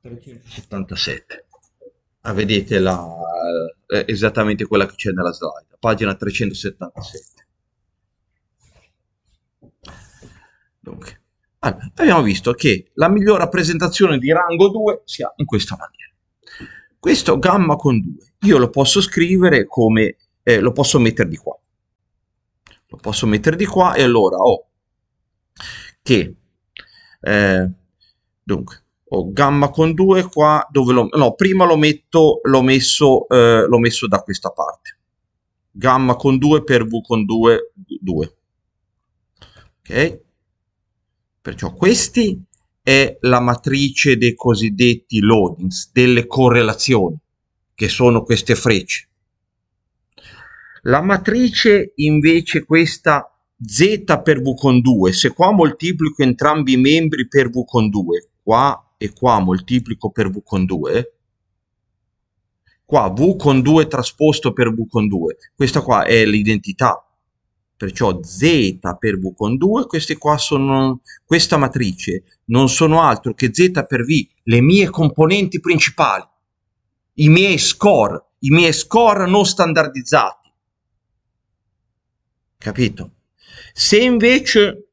A: 377 ah, vedete la, esattamente quella che c'è nella slide pagina 377 Dunque, allora, abbiamo visto che la migliore rappresentazione di rango 2 sia in questa maniera questo gamma con 2, io lo posso scrivere come, eh, lo posso mettere di qua. Lo posso mettere di qua e allora ho che, eh, dunque, ho gamma con 2 qua, dove lo, no, prima lo metto, l'ho messo, eh, l'ho messo da questa parte. Gamma con 2 per V con 2, 2. Ok? Perciò questi è la matrice dei cosiddetti loadings, delle correlazioni, che sono queste frecce. La matrice invece questa z per v con 2, se qua moltiplico entrambi i membri per v con 2, qua e qua moltiplico per v con 2, qua v con 2 trasposto per v con 2, questa qua è l'identità perciò z per v con 2, queste qua sono, questa matrice non sono altro che z per v, le mie componenti principali, i miei score, i miei score non standardizzati. Capito? Se invece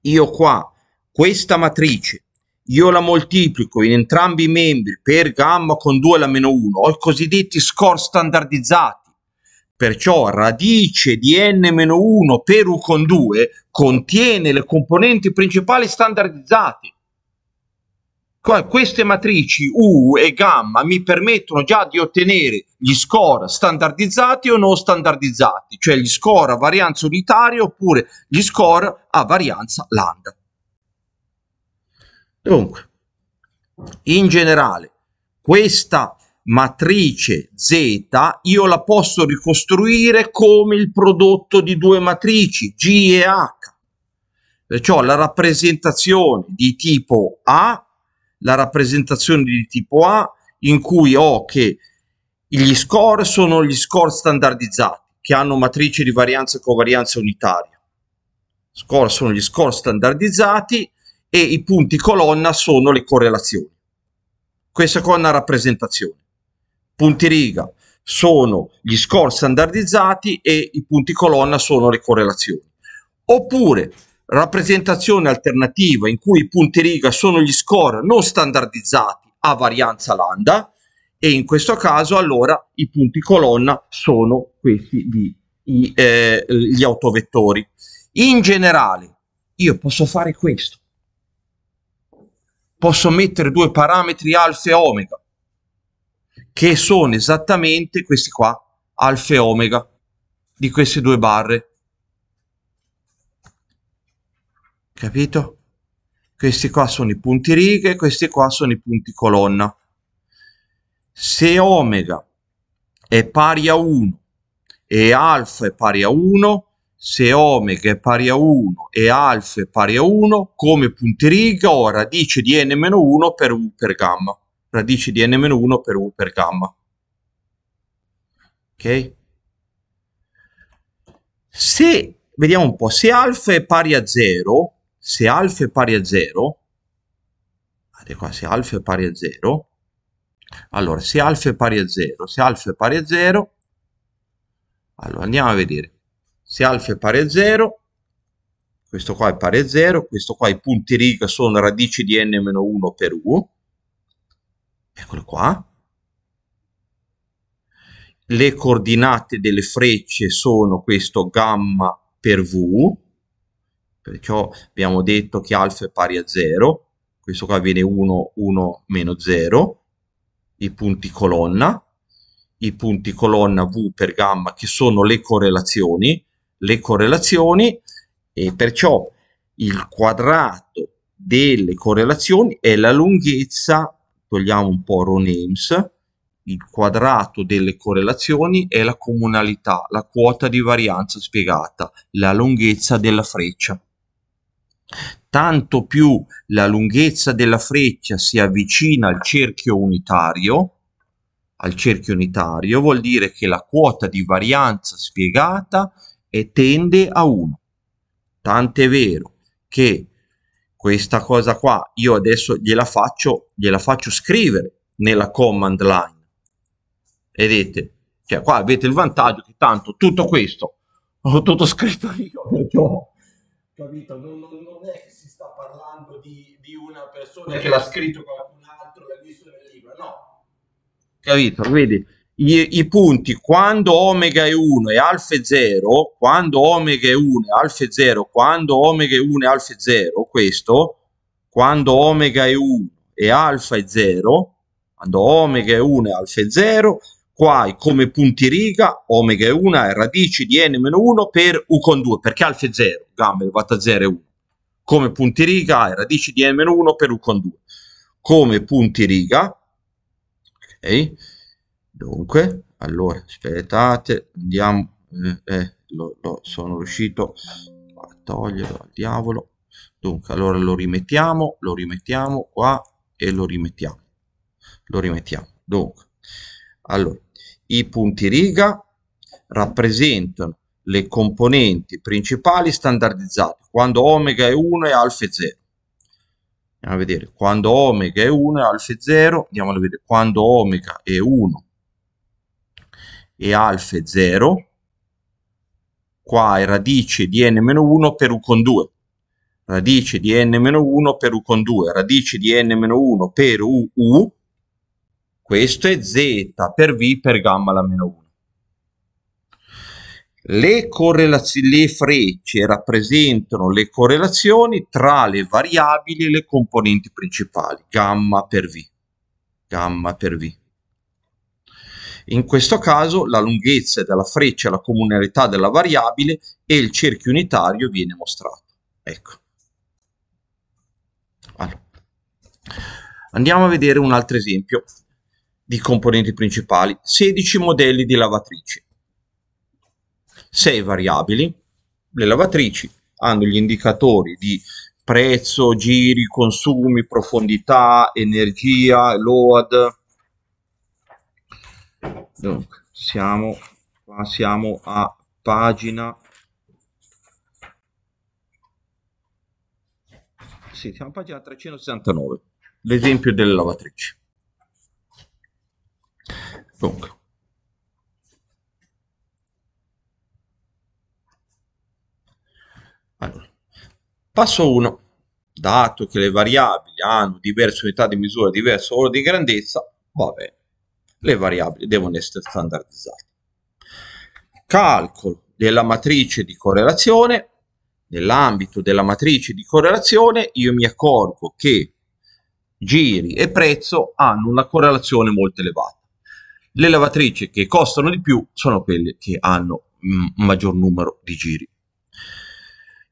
A: io qua, questa matrice, io la moltiplico in entrambi i membri per gamma con 2 alla meno 1, ho i cosiddetti score standardizzati Perciò radice di n-1 per u con 2 contiene le componenti principali standardizzate. Queste matrici U e gamma mi permettono già di ottenere gli score standardizzati o non standardizzati, cioè gli score a varianza unitaria oppure gli score a varianza lambda. Dunque, in generale, questa matrice Z io la posso ricostruire come il prodotto di due matrici G e H. Perciò la rappresentazione di tipo A, la rappresentazione di tipo A in cui ho che gli score sono gli score standardizzati che hanno matrice di varianza e covarianza unitaria. Score sono gli score standardizzati e i punti colonna sono le correlazioni. Questa qua è una rappresentazione punti riga sono gli score standardizzati e i punti colonna sono le correlazioni. Oppure rappresentazione alternativa in cui i punti riga sono gli score non standardizzati a varianza lambda e in questo caso allora i punti colonna sono questi di i, eh, gli autovettori. In generale io posso fare questo. Posso mettere due parametri alfa e omega che sono esattamente questi qua, alfa e omega, di queste due barre. Capito? Questi qua sono i punti righe, questi qua sono i punti colonna. Se omega è pari a 1 e alfa è pari a 1, se omega è pari a 1 e alfa è pari a 1, come punti righe ho radice di n-1 per, u per gamma radici di n-1 per u per gamma. Ok? Se, vediamo un po', se alfa è pari a 0, se alfa è pari a 0, guardate qua, se alfa è pari a 0, allora, se alfa è pari a 0, se alfa è pari a 0, allora andiamo a vedere, se alfa è pari a 0, questo qua è pari a 0, questo qua i punti riga sono radici di n-1 per u, eccolo qua, le coordinate delle frecce sono questo gamma per V, perciò abbiamo detto che alfa è pari a 0, questo qua viene 1, 1, meno 0, i punti colonna, i punti colonna V per gamma che sono le correlazioni, le correlazioni e perciò il quadrato delle correlazioni è la lunghezza togliamo un po' raw names, il quadrato delle correlazioni è la comunalità, la quota di varianza spiegata, la lunghezza della freccia. Tanto più la lunghezza della freccia si avvicina al cerchio unitario, al cerchio unitario vuol dire che la quota di varianza spiegata è, tende a 1. Tant'è vero che questa cosa qua io adesso gliela faccio, gliela faccio scrivere nella command line. Vedete? Cioè qua avete il vantaggio che tanto tutto questo ho tutto scritto io perché ho capito, non, non, è che si sta parlando di, di una persona che l'ha scritto qualcun altro, l'ha visto nel libro, no. Capito, vedi? i, i, punti quando omega è 1 e alfa è 0, quando omega è 1 e alfa è 0, quando omega è 1 e alfa è 0, questo, quando omega è 1 e alfa è 0, quando omega è 1 e alfa è 0, qua come punti riga omega è 1 è radice di n-1 per u con 2, perché alfa è 0, gamma elevata a 0 è 1, come punti riga e radici di n-1 per u con 2, come punti riga, ok? dunque allora aspettate andiamo eh, eh, lo, lo, sono riuscito a toglierlo al diavolo dunque allora lo rimettiamo lo rimettiamo qua e lo rimettiamo lo rimettiamo dunque allora i punti riga rappresentano le componenti principali standardizzate quando omega è 1 e alfa è 0 andiamo a vedere quando omega è 1 e alfa è 0 andiamo a vedere quando omega è 1 e è 0, qua è radice di n-1 per u con 2, radice di n-1 per u con 2, radice di n-1 per u, u, questo è z per v per gamma alla meno 1. Le, le frecce rappresentano le correlazioni tra le variabili e le componenti principali, gamma per v. Gamma per v. In questo caso la lunghezza della freccia la comunalità della variabile e il cerchio unitario viene mostrato. Ecco. Allora. Andiamo a vedere un altro esempio di componenti principali. 16 modelli di lavatrici. 6 variabili. Le lavatrici hanno gli indicatori di prezzo, giri, consumi, profondità, energia, load, Dunque, siamo, siamo a pagina sì, siamo a pagina 369 l'esempio delle lavatrici dunque allora, passo 1 dato che le variabili hanno diverse unità di misura diverso oro di grandezza va bene le variabili devono essere standardizzate. Calcolo della matrice di correlazione. Nell'ambito della matrice di correlazione io mi accorgo che giri e prezzo hanno una correlazione molto elevata. Le lavatrici che costano di più sono quelle che hanno un maggior numero di giri.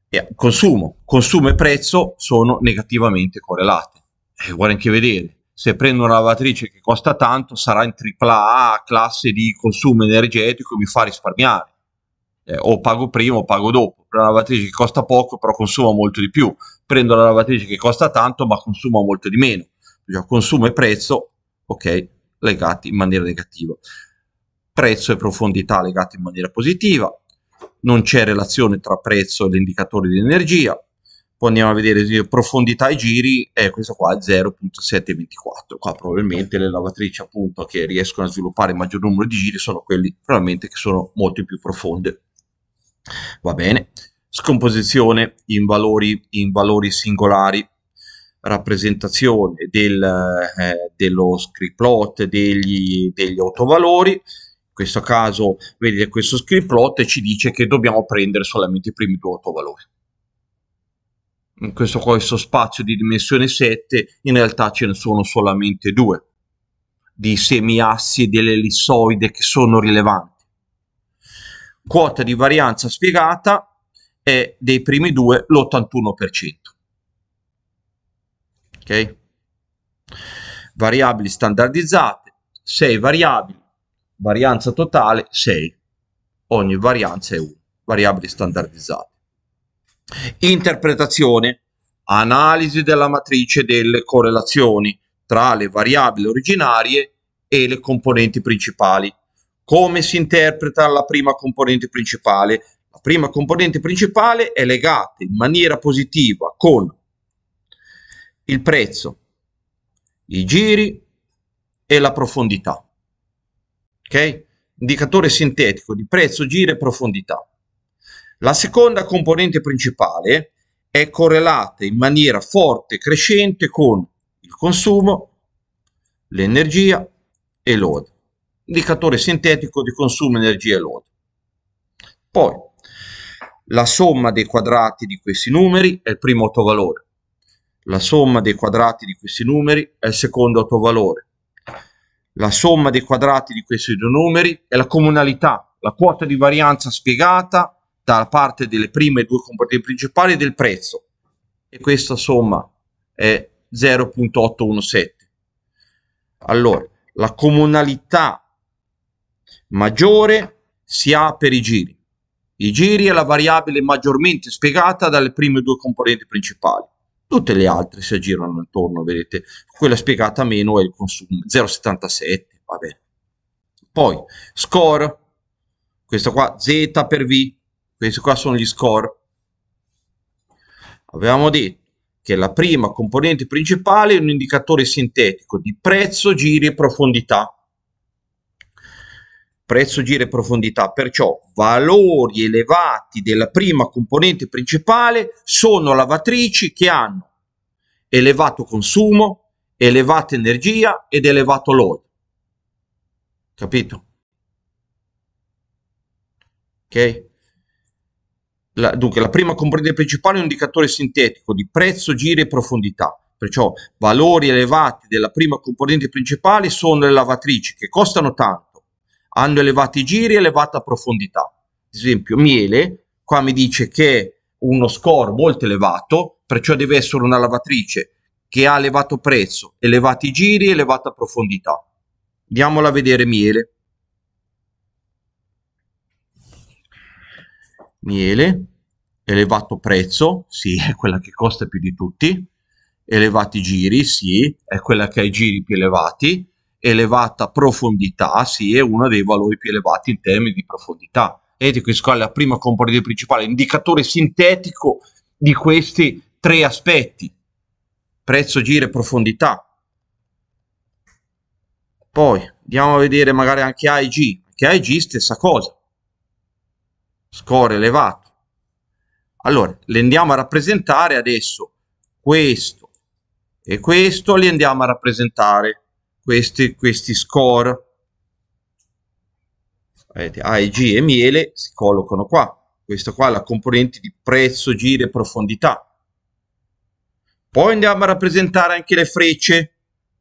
A: E consumo, consumo e prezzo sono negativamente correlate. Eh, e guarda che vedere, se prendo una lavatrice che costa tanto sarà in tripla A classe di consumo energetico, mi fa risparmiare. Eh, o pago prima o pago dopo. Prendo una lavatrice che costa poco però consuma molto di più. Prendo una lavatrice che costa tanto ma consuma molto di meno. Cioè, consumo e prezzo, ok, legati in maniera negativa. Prezzo e profondità legati in maniera positiva. Non c'è relazione tra prezzo e l'indicatore di energia poi andiamo a vedere eh, profondità e giri, e eh, questo qua è 0.724, qua probabilmente le lavatrici appunto che riescono a sviluppare il maggior numero di giri sono quelli probabilmente che sono molto più profonde. Va bene, scomposizione in valori, in valori singolari, rappresentazione del, eh, dello script plot degli, degli autovalori, in questo caso vedete questo script plot ci dice che dobbiamo prendere solamente i primi due autovalori Mm, questo, questo spazio di dimensione 7 in realtà ce ne sono solamente due di semiassi e dell'ellissoide che sono rilevanti. Quota di varianza spiegata è dei primi due l'81%. Ok? Variabili standardizzate, 6 variabili, varianza totale 6. Ogni varianza è 1, variabili standardizzate. Interpretazione, analisi della matrice delle correlazioni tra le variabili originarie e le componenti principali. Come si interpreta la prima componente principale? La prima componente principale è legata in maniera positiva con il prezzo, i giri e la profondità. Ok? Indicatore sintetico di prezzo, giri e profondità. La seconda componente principale è correlata in maniera forte e crescente con il consumo, l'energia e load, indicatore sintetico di consumo, energia e load. Poi la somma dei quadrati di questi numeri è il primo autovalore, la somma dei quadrati di questi numeri è il secondo autovalore, la somma dei quadrati di questi due numeri è la comunalità, la quota di varianza spiegata da parte delle prime due componenti principali del prezzo e questa somma è 0.817. Allora, la comunalità maggiore si ha per i giri. I giri è la variabile maggiormente spiegata dalle prime due componenti principali. Tutte le altre si aggirano intorno, vedete, quella spiegata meno è il consumo, 0,77, va bene. Poi, score, questa qua, Z per V, questi qua sono gli score avevamo detto che la prima componente principale è un indicatore sintetico di prezzo, giri e profondità prezzo, giri e profondità. Perciò valori elevati della prima componente principale sono lavatrici che hanno elevato consumo, elevata energia ed elevato load. Capito? Ok? La, dunque, la prima componente principale è un indicatore sintetico di prezzo, giri e profondità. Perciò valori elevati della prima componente principale sono le lavatrici che costano tanto, hanno elevati giri e elevata profondità. Ad esempio, miele, qua mi dice che è uno score molto elevato, perciò deve essere una lavatrice che ha elevato prezzo, elevati giri e elevata profondità. Andiamola a vedere miele. miele, elevato prezzo, sì, è quella che costa più di tutti, elevati giri, sì, è quella che ha i giri più elevati, elevata profondità, sì, è uno dei valori più elevati in termini di profondità. Vedete che è la prima componente principale, indicatore sintetico di questi tre aspetti, prezzo, giro e profondità. Poi andiamo a vedere magari anche AIG, che AIG stessa cosa, score elevato. Allora, le andiamo a rappresentare adesso questo e questo, li andiamo a rappresentare questi, questi score. Vedete, G e miele si collocano qua. Questa qua è la componente di prezzo, giro e profondità. Poi andiamo a rappresentare anche le frecce,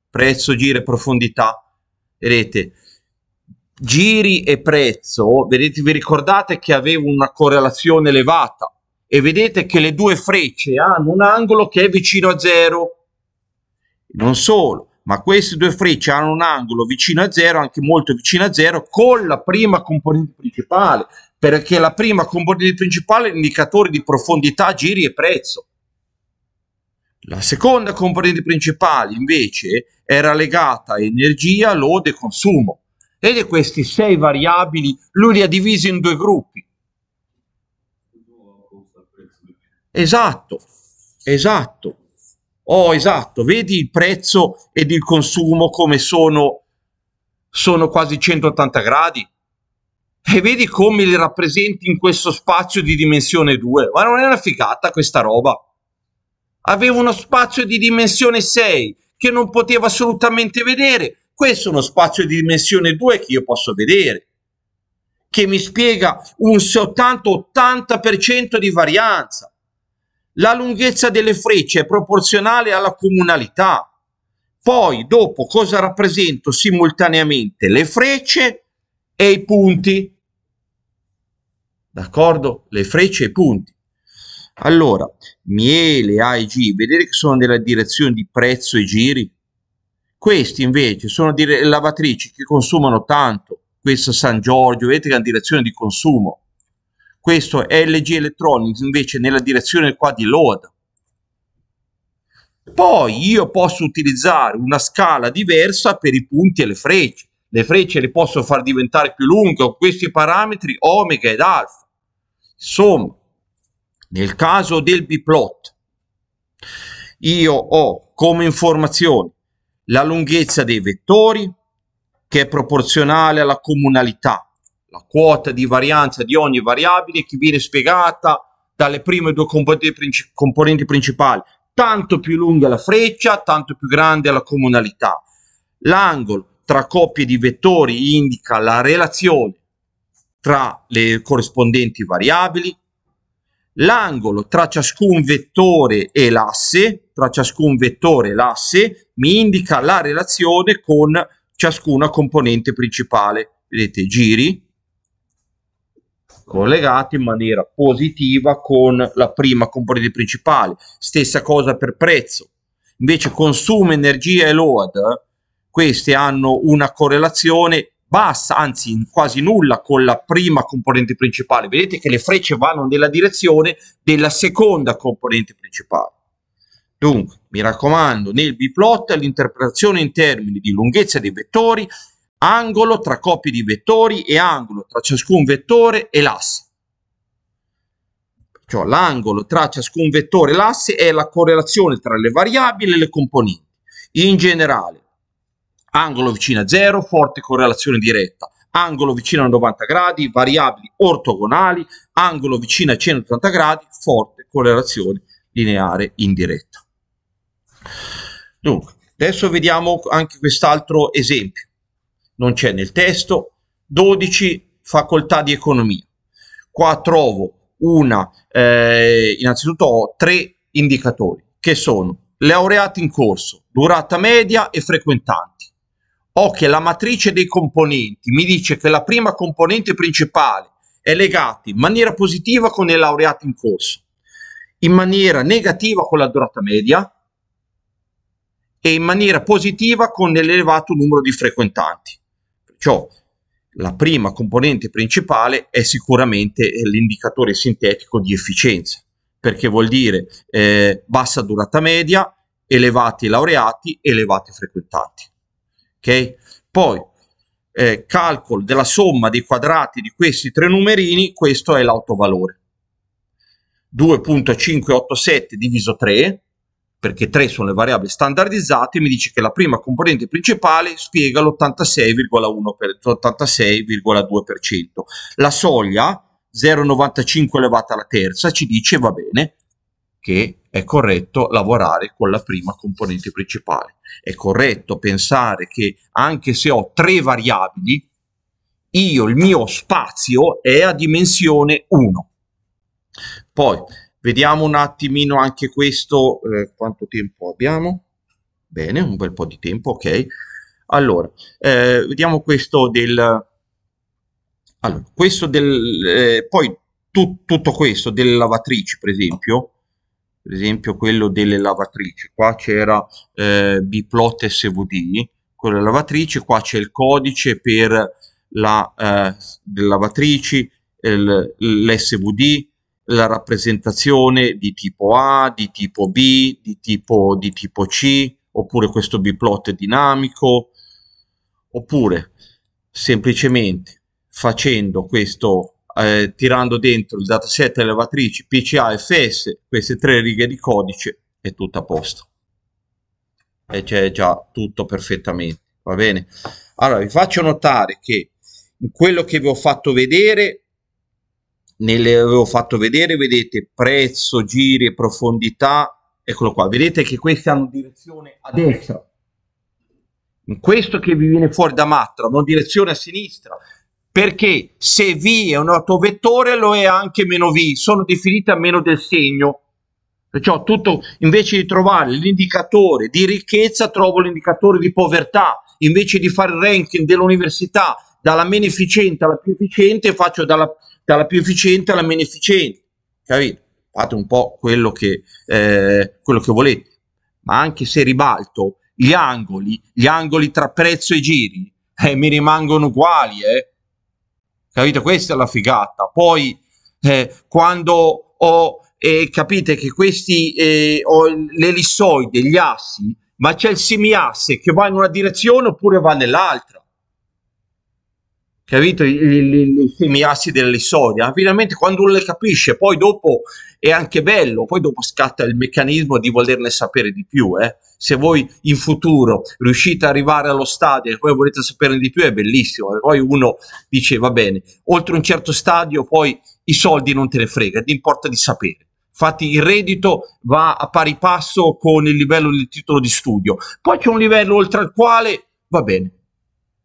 A: prezzo, giro e profondità. Vedete, giri e prezzo, vedete, vi ricordate che avevo una correlazione elevata e vedete che le due frecce hanno un angolo che è vicino a zero. Non solo, ma queste due frecce hanno un angolo vicino a zero, anche molto vicino a zero, con la prima componente principale, perché la prima componente principale è l'indicatore di profondità, giri e prezzo. La seconda componente principale invece era legata a energia, lode e consumo Vede questi sei variabili, lui li ha divisi in due gruppi. Esatto, esatto. Oh, esatto, vedi il prezzo ed il consumo come sono, sono quasi 180 gradi? E vedi come li rappresenti in questo spazio di dimensione 2? Ma non è una figata questa roba? Aveva uno spazio di dimensione 6 che non poteva assolutamente vedere questo è uno spazio di dimensione 2 che io posso vedere, che mi spiega un 70-80% di varianza. La lunghezza delle frecce è proporzionale alla comunalità. Poi, dopo, cosa rappresento simultaneamente? Le frecce e i punti. D'accordo? Le frecce e i punti. Allora, miele, A e G, vedete che sono nella direzione di prezzo e giri? Questi invece sono dire, lavatrici che consumano tanto, questo San Giorgio, vedete che è una direzione di consumo. Questo LG Electronics invece nella direzione qua di load. Poi io posso utilizzare una scala diversa per i punti e le frecce. Le frecce le posso far diventare più lunghe con questi parametri omega ed alfa. Insomma, nel caso del biplot, io ho come informazione la lunghezza dei vettori, che è proporzionale alla comunalità, la quota di varianza di ogni variabile che viene spiegata dalle prime due componenti, princip- componenti principali. Tanto più lunga la freccia, tanto più grande la comunalità. L'angolo tra coppie di vettori indica la relazione tra le corrispondenti variabili, l'angolo tra ciascun vettore e l'asse tra ciascun vettore, l'asse, mi indica la relazione con ciascuna componente principale. Vedete, giri collegati in maniera positiva con la prima componente principale. Stessa cosa per prezzo. Invece consumo, energia e load, queste hanno una correlazione bassa, anzi quasi nulla con la prima componente principale. Vedete che le frecce vanno nella direzione della seconda componente principale. Dunque, mi raccomando, nel biplot l'interpretazione in termini di lunghezza dei vettori, angolo tra coppie di vettori e angolo tra ciascun vettore e l'asse. Cioè l'angolo tra ciascun vettore e l'asse è la correlazione tra le variabili e le componenti. In generale, angolo vicino a 0, forte correlazione diretta, angolo vicino a 90 gradi, variabili ortogonali, angolo vicino a 180 gradi, forte correlazione lineare indiretta. Dunque, adesso vediamo anche quest'altro esempio. Non c'è nel testo. 12 facoltà di economia. Qua trovo una, eh, innanzitutto ho tre indicatori che sono laureati in corso, durata media e frequentanti. Ho che la matrice dei componenti mi dice che la prima componente principale è legata in maniera positiva con i laureati in corso, in maniera negativa con la durata media e in maniera positiva con l'elevato numero di frequentanti. Perciò la prima componente principale è sicuramente eh, l'indicatore sintetico di efficienza, perché vuol dire eh, bassa durata media, elevati laureati, elevati frequentanti. Okay? Poi eh, calcolo della somma dei quadrati di questi tre numerini, questo è l'autovalore. 2.587 diviso 3, perché tre sono le variabili standardizzate, mi dice che la prima componente principale spiega l'86,1-86,2%. La soglia, 0,95 elevata alla terza, ci dice, va bene, che è corretto lavorare con la prima componente principale. È corretto pensare che anche se ho tre variabili, io il mio spazio è a dimensione 1. Poi Vediamo un attimino anche questo, eh, quanto tempo abbiamo? Bene, un bel po' di tempo, ok. Allora, eh, vediamo questo del... Allora, questo del... Eh, poi tu, tutto questo delle lavatrici, per esempio, per esempio quello delle lavatrici, qua c'era eh, Biplot SVD, quello delle lavatrici, qua c'è il codice per la, eh, lavatrici, l'SVD, la rappresentazione di tipo A, di tipo B, di tipo, di tipo C, oppure questo biplot dinamico, oppure semplicemente facendo questo, eh, tirando dentro il dataset elevatrici FS, queste tre righe di codice, è tutto a posto. E c'è già tutto perfettamente, va bene? Allora, vi faccio notare che in quello che vi ho fatto vedere le avevo fatto vedere, vedete prezzo, giri, profondità, eccolo qua, vedete che queste hanno direzione a destra, in questo che vi viene fuori da Matra, hanno direzione a sinistra, perché se V è un autovettore lo è anche meno V, sono definite a meno del segno, perciò tutto, invece di trovare l'indicatore di ricchezza trovo l'indicatore di povertà, invece di fare il ranking dell'università dalla meno efficiente alla più efficiente faccio dalla dalla più efficiente alla meno efficiente, capito? Fate un po' quello che, eh, quello che volete, ma anche se ribalto gli angoli, gli angoli tra prezzo e giri, eh, mi rimangono uguali, eh. capito? Questa è la figata. Poi eh, quando ho, capite che questi, eh, ho l'elissoide, gli assi, ma c'è il semiasse che va in una direzione oppure va nell'altra capito, i, semiassi i temi finalmente quando uno le capisce, poi dopo è anche bello, poi dopo scatta il meccanismo di volerne sapere di più, eh. se voi in futuro riuscite ad arrivare allo stadio e poi volete saperne di più è bellissimo, e poi uno dice va bene, oltre un certo stadio poi i soldi non te ne frega, ti importa di sapere. Infatti il reddito va a pari passo con il livello del titolo di studio. Poi c'è un livello oltre al quale va bene,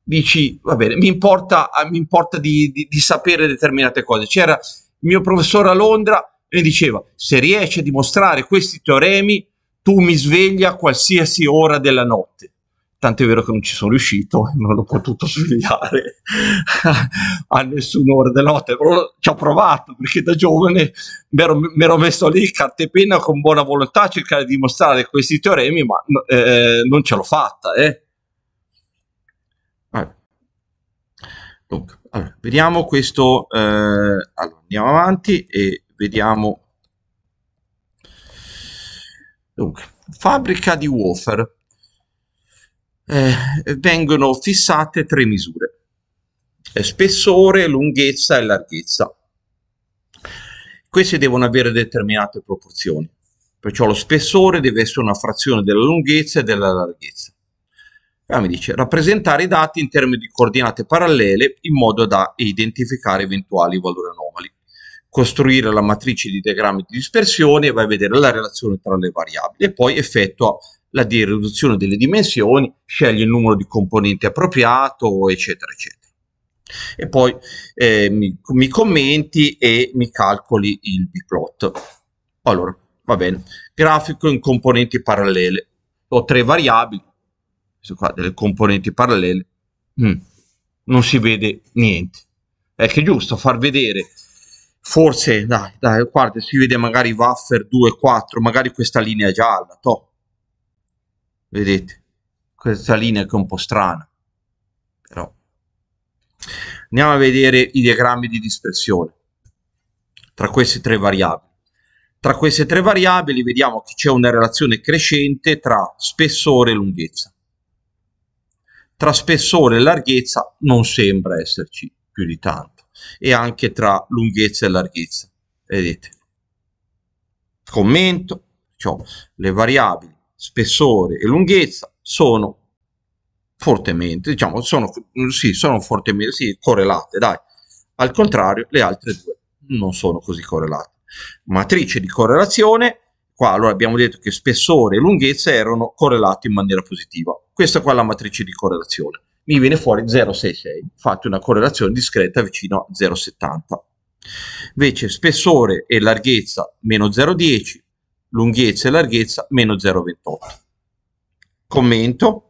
A: dici, va bene, mi importa, ah, mi importa di, di, di sapere determinate cose. C'era il mio professore a Londra e mi diceva, se riesci a dimostrare questi teoremi, tu mi svegli a qualsiasi ora della notte. Tant'è vero che non ci sono riuscito, non l'ho potuto svegliare a nessun'ora della notte, però ci ho provato perché da giovane mi ero, mi ero messo lì carta e penna con buona volontà a cercare di dimostrare questi teoremi, ma eh, non ce l'ho fatta. Eh. Dunque, allora, vediamo questo, eh, allora, andiamo avanti e vediamo. Dunque, fabbrica di wafer. Eh, vengono fissate tre misure, spessore, lunghezza e larghezza. Queste devono avere determinate proporzioni, perciò lo spessore deve essere una frazione della lunghezza e della larghezza. Ah, mi dice rappresentare i dati in termini di coordinate parallele in modo da identificare eventuali valori anomali, costruire la matrice di diagrammi di dispersione vai a vedere la relazione tra le variabili e poi effettua la riduzione delle dimensioni, scegli il numero di componenti appropriato, eccetera, eccetera. E poi eh, mi, mi commenti e mi calcoli il biplot. Allora, va bene, grafico in componenti parallele. Ho tre variabili, qua, delle componenti parallele, mh, mm. non si vede niente. È che è giusto far vedere, forse, dai, dai, guarda, si vede magari Waffer 2, 4, magari questa linea gialla, top. Vedete? Questa linea che è un po' strana, però. Andiamo a vedere i diagrammi di dispersione tra queste tre variabili. Tra queste tre variabili vediamo che c'è una relazione crescente tra spessore e lunghezza tra spessore e larghezza non sembra esserci più di tanto e anche tra lunghezza e larghezza vedete commento cioè le variabili spessore e lunghezza sono fortemente diciamo sono, sì, sono fortemente sì, correlate dai al contrario le altre due non sono così correlate matrice di correlazione qua allora abbiamo detto che spessore e lunghezza erano correlati in maniera positiva questa qua è la matrice di correlazione. Mi viene fuori 0,66, fate una correlazione discreta vicino a 0,70. Invece spessore e larghezza meno 0,10, lunghezza e larghezza meno 0,28. Commento.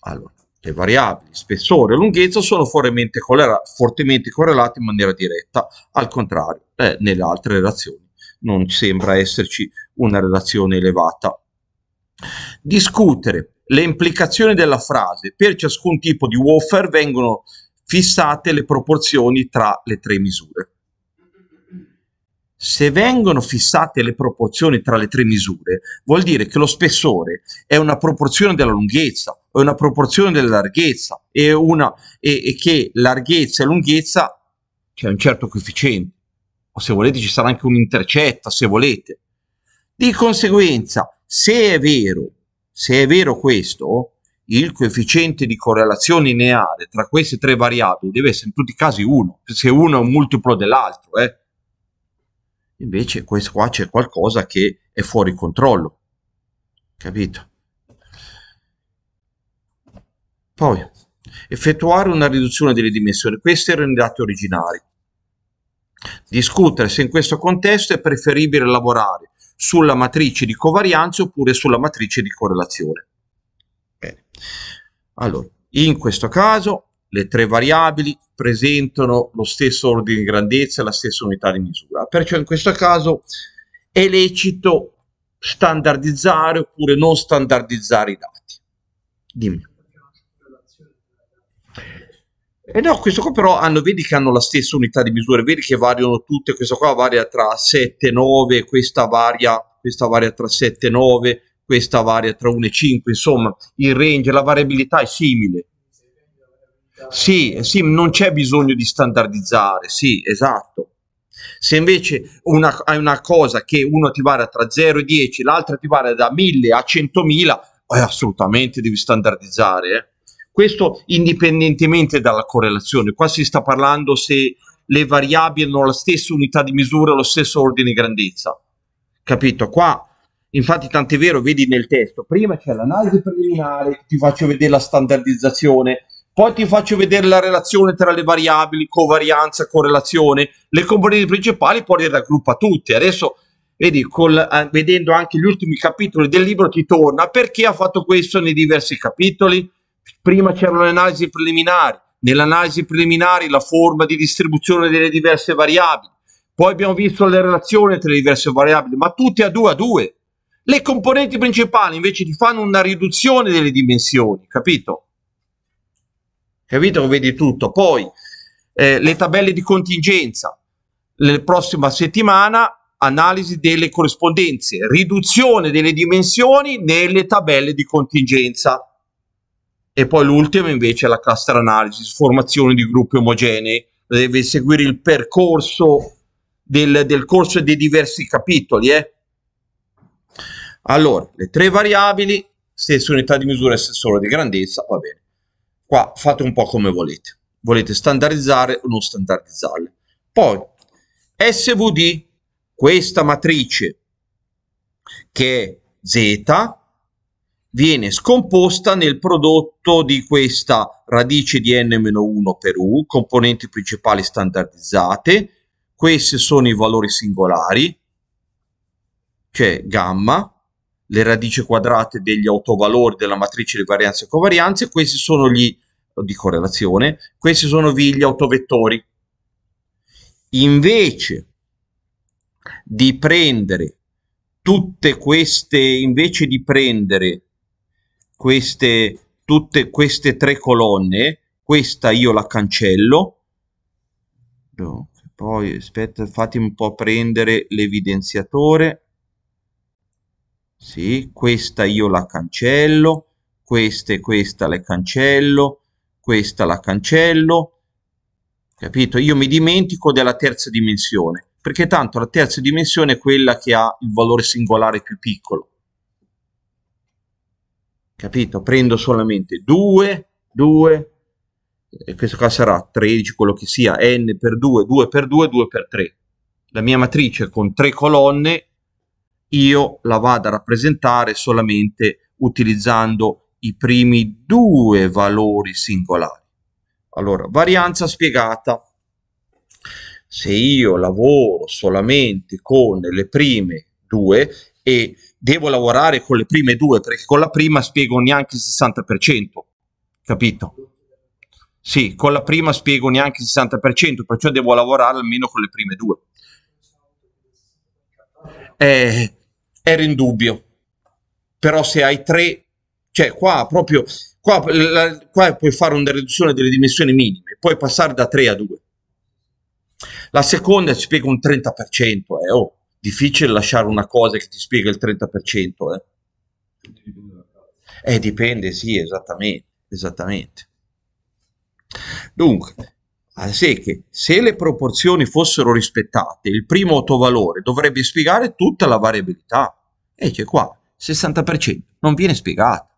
A: Allora, le variabili spessore e lunghezza sono fortemente, correlate in maniera diretta, al contrario, eh, nelle altre relazioni non sembra esserci una relazione elevata. Discutere le implicazioni della frase. Per ciascun tipo di wafer vengono fissate le proporzioni tra le tre misure. Se vengono fissate le proporzioni tra le tre misure, vuol dire che lo spessore è una proporzione della lunghezza, è una proporzione della larghezza e che larghezza e lunghezza c'è un certo coefficiente. O se volete ci sarà anche un'intercetta, se volete. Di conseguenza, se è vero se è vero questo, il coefficiente di correlazione lineare tra queste tre variabili deve essere in tutti i casi 1, se uno è un multiplo dell'altro. Eh. Invece questo qua c'è qualcosa che è fuori controllo. Capito? Poi, effettuare una riduzione delle dimensioni. Questi erano i dati originari. Discutere se in questo contesto è preferibile lavorare sulla matrice di covarianza oppure sulla matrice di correlazione. Bene. Allora, in questo caso le tre variabili presentano lo stesso ordine di grandezza e la stessa unità di misura, perciò in questo caso è lecito standardizzare oppure non standardizzare i dati. Dimmi. E eh no, questo qua però hanno, vedi che hanno la stessa unità di misura, vedi che variano tutte, questa qua varia tra 7 e 9, questa varia, questa varia tra 7 e 9, questa varia tra 1 e 5, insomma il range, la variabilità è simile. Sì, eh sì, non c'è bisogno di standardizzare, sì, esatto. Se invece una, hai una cosa che uno ti varia tra 0 e 10, l'altra ti varia da 1000 a 100.000, eh, assolutamente devi standardizzare, eh. Questo indipendentemente dalla correlazione. Qua si sta parlando se le variabili hanno la stessa unità di misura, lo stesso ordine di grandezza. Capito? Qua, infatti, tant'è vero, vedi nel testo, prima c'è l'analisi preliminare, ti faccio vedere la standardizzazione, poi ti faccio vedere la relazione tra le variabili, covarianza, correlazione, le componenti principali, poi le raggruppa tutte. Adesso, vedi, col, eh, vedendo anche gli ultimi capitoli del libro, ti torna perché ha fatto questo nei diversi capitoli, Prima c'erano le analisi preliminari, nell'analisi preliminare la forma di distribuzione delle diverse variabili, poi abbiamo visto le relazioni tra le diverse variabili, ma tutte a due a due. Le componenti principali invece ti fanno una riduzione delle dimensioni, capito? Capito che vedi tutto. Poi eh, le tabelle di contingenza, la prossima settimana analisi delle corrispondenze, riduzione delle dimensioni nelle tabelle di contingenza e poi l'ultima invece è la cluster analysis, formazione di gruppi omogenei, deve seguire il percorso del, del corso dei diversi capitoli. Eh? Allora, le tre variabili, stessa unità di misura e sensore di grandezza, va bene. Qua fate un po' come volete, volete standardizzare o non standardizzarle. Poi, SVD, questa matrice che è Z, viene scomposta nel prodotto di questa radice di n-1 per u, componenti principali standardizzate, questi sono i valori singolari, cioè gamma, le radici quadrate degli autovalori della matrice di varianza e covarianza, questi sono gli di correlazione, questi sono gli autovettori. Invece di prendere tutte queste, invece di prendere queste, tutte queste tre colonne, questa io la cancello, poi aspetta, fate un po' prendere l'evidenziatore, sì, questa io la cancello, queste, questa le cancello, questa la cancello, capito? Io mi dimentico della terza dimensione, perché tanto la terza dimensione è quella che ha il valore singolare più piccolo capito? Prendo solamente 2, 2, questo qua sarà 13, quello che sia, n per 2, 2 per 2, 2 per 3. La mia matrice con tre colonne io la vado a rappresentare solamente utilizzando i primi due valori singolari. Allora, varianza spiegata. Se io lavoro solamente con le prime due e devo lavorare con le prime due perché con la prima spiego neanche il 60%, capito? Sì, con la prima spiego neanche il 60%, perciò devo lavorare almeno con le prime due. Eh, era in dubbio, però se hai tre, cioè qua proprio, qua, la, qua puoi fare una riduzione delle dimensioni minime, puoi passare da tre a due. La seconda spiego un 30%, eh, oh, difficile lasciare una cosa che ti spiega il 30%. Eh. Eh, dipende, sì, esattamente, esattamente. Dunque, a secche, se le proporzioni fossero rispettate, il primo autovalore dovrebbe spiegare tutta la variabilità. E eh, c'è qua, 60%, non viene spiegato.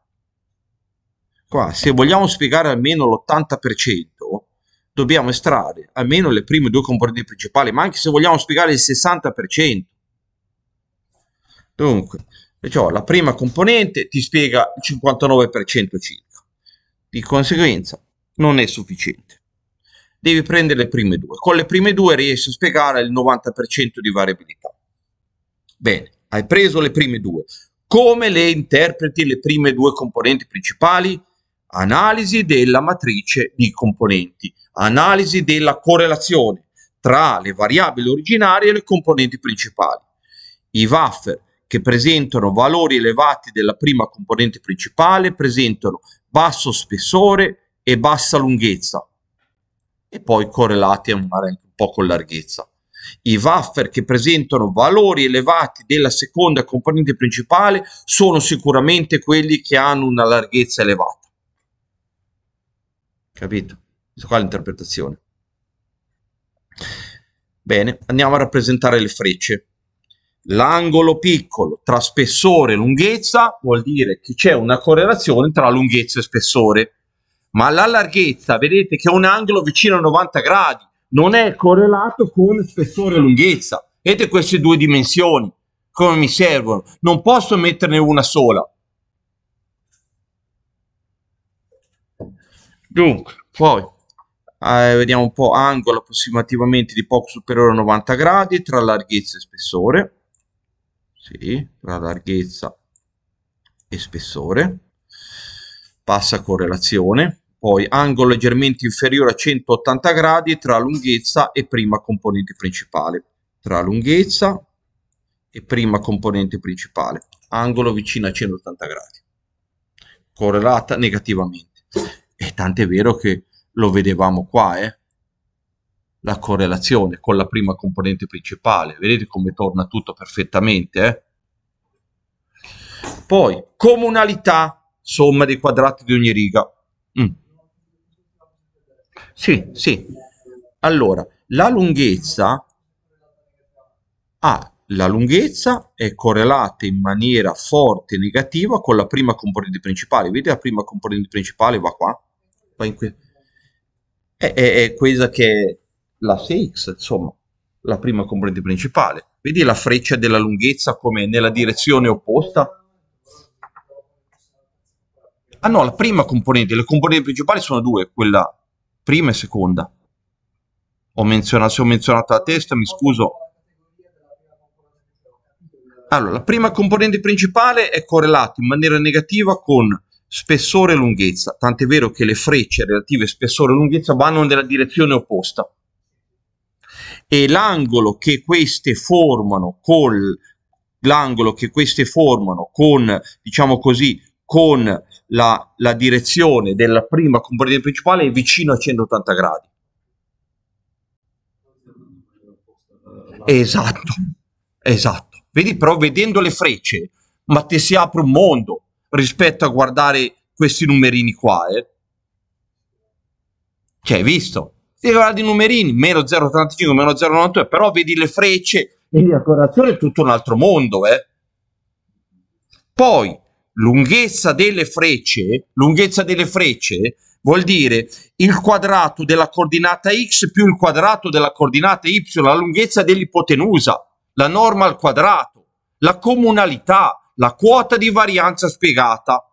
A: Qua, se vogliamo spiegare almeno l'80%, dobbiamo estrarre almeno le prime due componenti principali, ma anche se vogliamo spiegare il 60%, Dunque, perciò la prima componente ti spiega il 59% circa, di conseguenza non è sufficiente. Devi prendere le prime due. Con le prime due riesci a spiegare il 90% di variabilità. Bene, hai preso le prime due. Come le interpreti le prime due componenti principali? Analisi della matrice di componenti, analisi della correlazione tra le variabili originarie e le componenti principali. I waffer che presentano valori elevati della prima componente principale, presentano basso spessore e bassa lunghezza e poi correlati a una un po' con larghezza. I waffer che presentano valori elevati della seconda componente principale sono sicuramente quelli che hanno una larghezza elevata. Capito? Questa qua è l'interpretazione. Bene, andiamo a rappresentare le frecce. L'angolo piccolo tra spessore e lunghezza vuol dire che c'è una correlazione tra lunghezza e spessore, ma la larghezza, vedete che è un angolo vicino a 90 gradi, non è correlato con spessore e lunghezza. Vedete queste due dimensioni, come mi servono? Non posso metterne una sola. Dunque, poi eh, vediamo un po' angolo approssimativamente di poco superiore a 90 gradi tra larghezza e spessore sì, tra larghezza e spessore, passa correlazione, poi angolo leggermente inferiore a 180 gradi tra lunghezza e prima componente principale, tra lunghezza e prima componente principale, angolo vicino a 180 gradi, correlata negativamente. E tant'è vero che lo vedevamo qua, eh? la correlazione con la prima componente principale. Vedete come torna tutto perfettamente. Eh? Poi, comunalità, somma dei quadrati di ogni riga. Mm. Sì, sì. Allora, la lunghezza... Ah, la lunghezza è correlata in maniera forte e negativa con la prima componente principale. Vedete la prima componente principale va qua? Va in qui. È, è, è quella che la 6X, insomma, la prima componente principale. Vedi la freccia della lunghezza come nella direzione opposta? Ah no, la prima componente, le componenti principali sono due, quella prima e seconda. Ho menzionato, se ho menzionato la testa, mi scuso. Allora, la prima componente principale è correlata in maniera negativa con spessore e lunghezza, tant'è vero che le frecce relative spessore e lunghezza vanno nella direzione opposta e l'angolo che queste formano con l'angolo che queste formano con diciamo così con la, la direzione della prima componente principale è vicino a 180 gradi esatto esatto vedi però vedendo le frecce ma ti si apre un mondo rispetto a guardare questi numerini qua eh? che hai visto si guarda di numerini, meno 0,85, meno 0,92, però vedi le frecce e la correlazione è tutto un altro mondo, eh. Poi, lunghezza delle frecce, lunghezza delle frecce vuol dire il quadrato della coordinata x più il quadrato della coordinata y, la lunghezza dell'ipotenusa, la norma al quadrato, la comunalità, la quota di varianza spiegata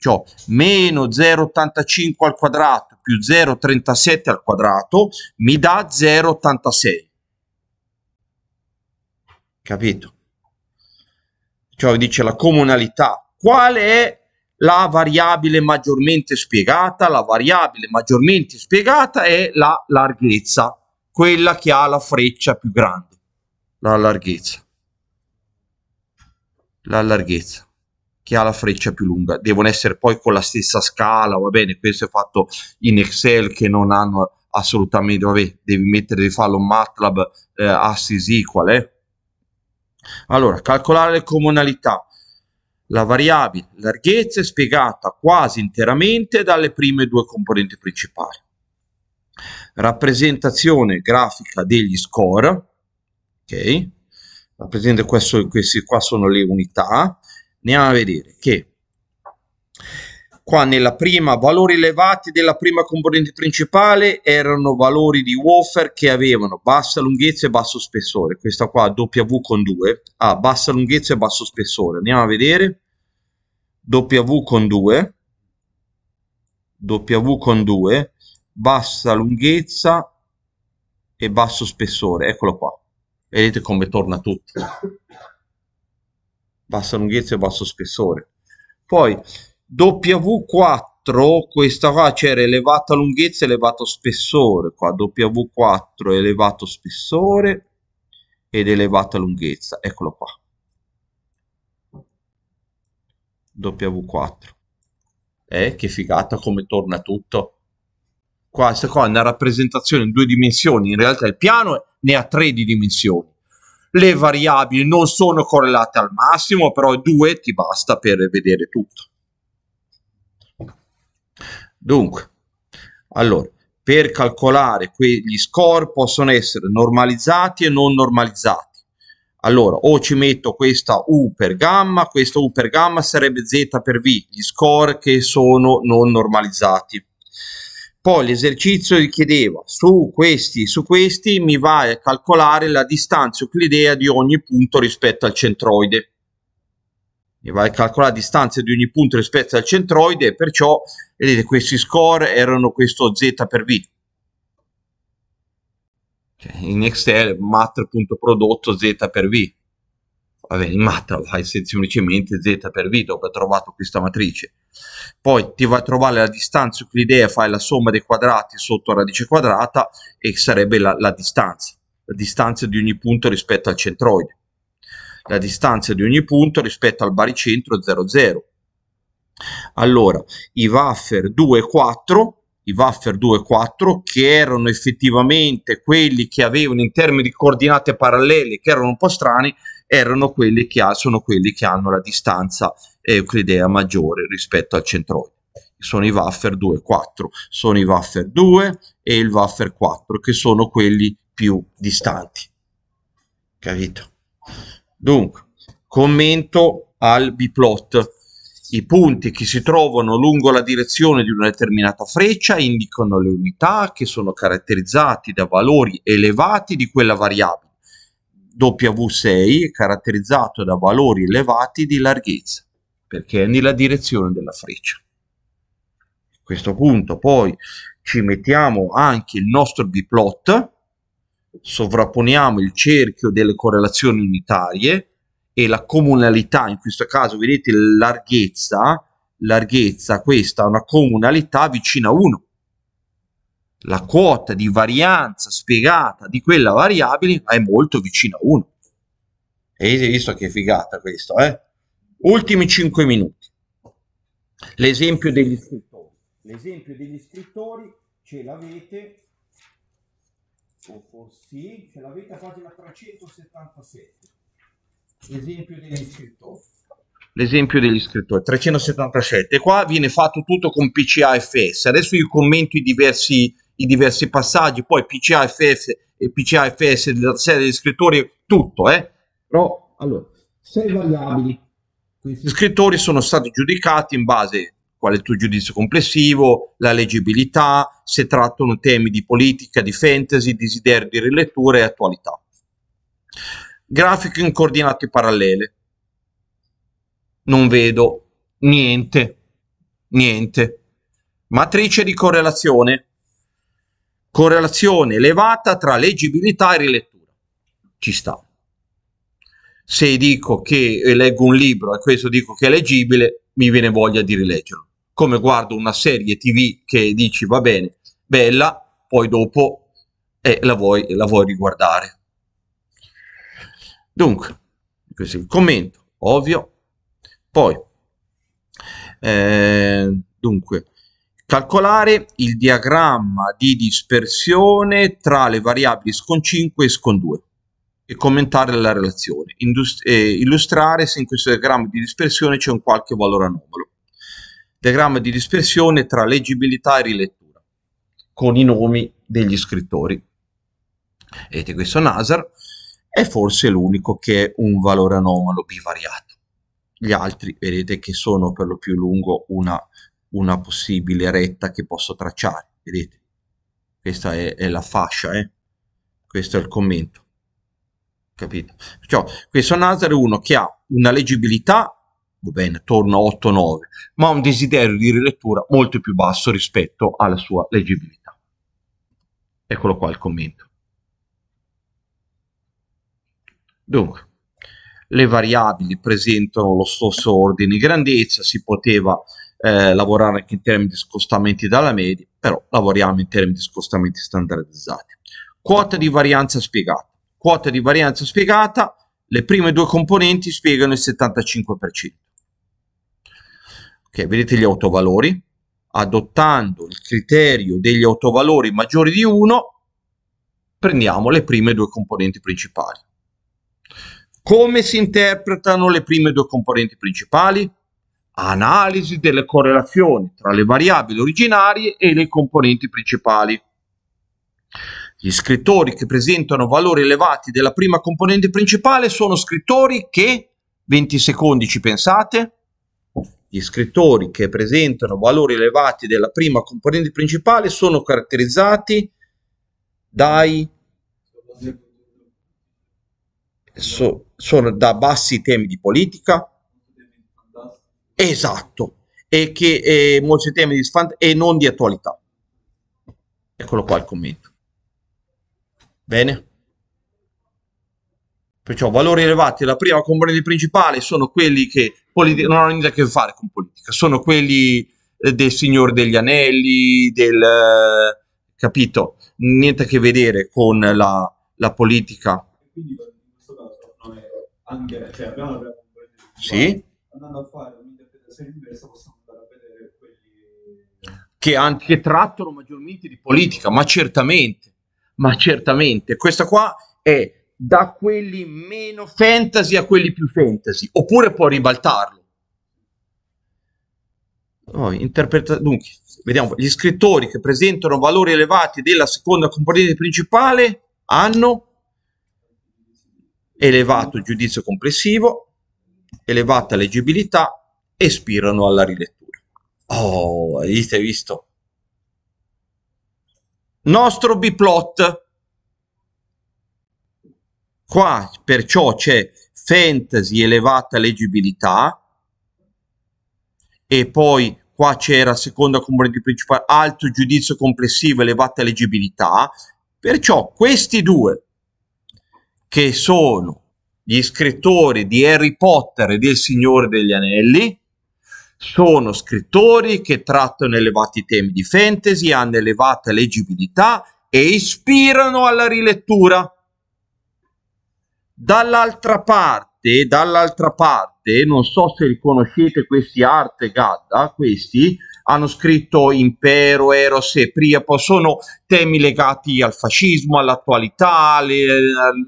A: cioè meno 0,85 al quadrato più 0,37 al quadrato mi dà 0,86. Capito? Cioè dice la comunalità. Qual è la variabile maggiormente spiegata? La variabile maggiormente spiegata è la larghezza, quella che ha la freccia più grande, la larghezza. La larghezza che ha la freccia più lunga. Devono essere poi con la stessa scala, va bene, questo è fatto in Excel che non hanno assolutamente, vabbè, devi mettere, di farlo MATLAB eh, Assis Equal, eh. Allora, calcolare le comunalità. La variabile larghezza è spiegata quasi interamente dalle prime due componenti principali. Rappresentazione grafica degli score, ok? Rappresenta questo, questi qua sono le unità andiamo a vedere che qua nella prima valori elevati della prima componente principale erano valori di woofer che avevano bassa lunghezza e basso spessore questa qua W con 2 ha ah, bassa lunghezza e basso spessore andiamo a vedere W con 2 W con 2 bassa lunghezza e basso spessore eccolo qua vedete come torna tutto bassa lunghezza e basso spessore. Poi W4, questa qua c'era elevata lunghezza, elevato spessore, qua W4 elevato spessore ed elevata lunghezza, eccolo qua. W4. Eh, che figata come torna tutto. Qua, questa qua è una rappresentazione in due dimensioni, in realtà il piano ne ha tre di dimensioni le variabili non sono correlate al massimo, però due ti basta per vedere tutto. Dunque, allora, per calcolare quegli score possono essere normalizzati e non normalizzati. Allora, o ci metto questa U per gamma, questa U per gamma sarebbe Z per V, gli score che sono non normalizzati. Poi l'esercizio richiedeva su questi, su questi mi vai a calcolare la distanza euclidea di ogni punto rispetto al centroide. Mi vai a calcolare la distanza di ogni punto rispetto al centroide e perciò, vedete, questi score erano questo z per v. Cioè, in Excel, mat.prodotto z per v vabbè, in matta lo fai semplicemente z per v dopo hai trovato questa matrice. Poi ti va a trovare la distanza l'idea fai la somma dei quadrati sotto la radice quadrata e sarebbe la, la distanza, la distanza di ogni punto rispetto al centroide, la distanza di ogni punto rispetto al baricentro 0, 0. Allora, i waffer 2, e 4 i Waffer 2 e 4 che erano effettivamente quelli che avevano in termini di coordinate parallele che erano un po' strani erano quelli che ha, sono quelli che hanno la distanza eh, euclidea maggiore rispetto al centroide. Sono i waffer 2, e 4, sono i waffer 2 e il waffer 4 che sono quelli più distanti. Capito? Dunque, commento al biplot. I punti che si trovano lungo la direzione di una determinata freccia indicano le unità che sono caratterizzate da valori elevati di quella variabile W6 è caratterizzato da valori elevati di larghezza, perché è nella direzione della freccia. A questo punto poi ci mettiamo anche il nostro biplot, sovrapponiamo il cerchio delle correlazioni unitarie e la comunalità, in questo caso vedete larghezza, larghezza questa è una comunalità vicina a 1 la quota di varianza spiegata di quella variabile è molto vicina a 1. E hai visto che figata questo, eh? Ultimi 5 minuti. L'esempio degli scrittori. L'esempio degli scrittori ce l'avete, o forse ce l'avete a pagina 377. L'esempio degli scrittori. L'esempio degli scrittori, 377. Qua viene fatto tutto con PCAFS. Adesso io commento i diversi i diversi passaggi, poi PCAFS e eh, PCAFS della serie di scrittori, tutto, eh? Però, allora, sei variabili. Questi scrittori sono stati giudicati in base qual è il tuo giudizio complessivo, la leggibilità, se trattano temi di politica, di fantasy, desiderio di rilettura e attualità. Grafico in coordinate parallele. Non vedo niente, niente. Matrice di correlazione correlazione elevata tra leggibilità e rilettura. Ci sta. Se dico che eh, leggo un libro e questo dico che è leggibile, mi viene voglia di rileggerlo. Come guardo una serie TV che dici va bene, bella, poi dopo eh, la, vuoi, la vuoi riguardare. Dunque, questo è il commento, ovvio. Poi, eh, dunque, Calcolare il diagramma di dispersione tra le variabili scon5 e scon2 e commentare la relazione, Indust illustrare se in questo diagramma di dispersione c'è un qualche valore anomalo. Diagramma di dispersione tra leggibilità e rilettura, con i nomi degli scrittori. Vedete questo Nasar è forse l'unico che è un valore anomalo bivariato. Gli altri vedete che sono per lo più lungo una una possibile retta che posso tracciare, vedete? Questa è, è la fascia, eh? questo è il commento, capito? Perciò questo Nazar è uno che ha una leggibilità, va bene, torna 8-9, ma un desiderio di rilettura molto più basso rispetto alla sua leggibilità. Eccolo qua il commento. Dunque, le variabili presentano lo stesso ordine di grandezza, si poteva eh, lavorare anche in termini di scostamenti dalla media, però lavoriamo in termini di scostamenti standardizzati. Quota di varianza spiegata. Quota di varianza spiegata, le prime due componenti spiegano il 75%. Ok, vedete gli autovalori. Adottando il criterio degli autovalori maggiori di 1, prendiamo le prime due componenti principali. Come si interpretano le prime due componenti principali? analisi delle correlazioni tra le variabili originarie e le componenti principali. Gli scrittori che presentano valori elevati della prima componente principale sono scrittori che, 20 secondi ci pensate, gli scrittori che presentano valori elevati della prima componente principale sono caratterizzati dai so, sono da bassi temi di politica, Esatto, e che eh, molti temi di sfant- e non di attualità. Eccolo qua il commento. Bene. Perciò valori elevati, la prima componente principale sono quelli che politi- non hanno niente a che fare con politica, sono quelli eh, del Signore degli Anelli, del... Eh, capito? Niente a che vedere con la, la politica. Quindi questo caso non è anche... Cioè, abbiamo la prima componente sì. andando a fare versione diversa possiamo andare a vedere quelli... Che, anche, che trattano maggiormente di politica, ma certamente, ma certamente. Questa qua è da quelli meno fantasy a quelli più fantasy, oppure può ribaltarlo. Oh, interpreta- Dunque, vediamo, gli scrittori che presentano valori elevati della seconda componente principale hanno elevato giudizio complessivo, elevata leggibilità, e ispirano alla rilettura. Oh, avete visto? Nostro biplot. Qua perciò c'è fantasy elevata leggibilità e poi qua c'era seconda componente principale alto giudizio complessivo elevata leggibilità. Perciò questi due che sono gli scrittori di Harry Potter e del Signore degli Anelli sono scrittori che trattano elevati temi di fantasy, hanno elevata leggibilità e ispirano alla rilettura. Dall'altra parte, dall'altra parte, non so se riconoscete conoscete questi Arte Gadda, questi hanno scritto Impero, Eros e Priapo, sono temi legati al fascismo, all'attualità, alle,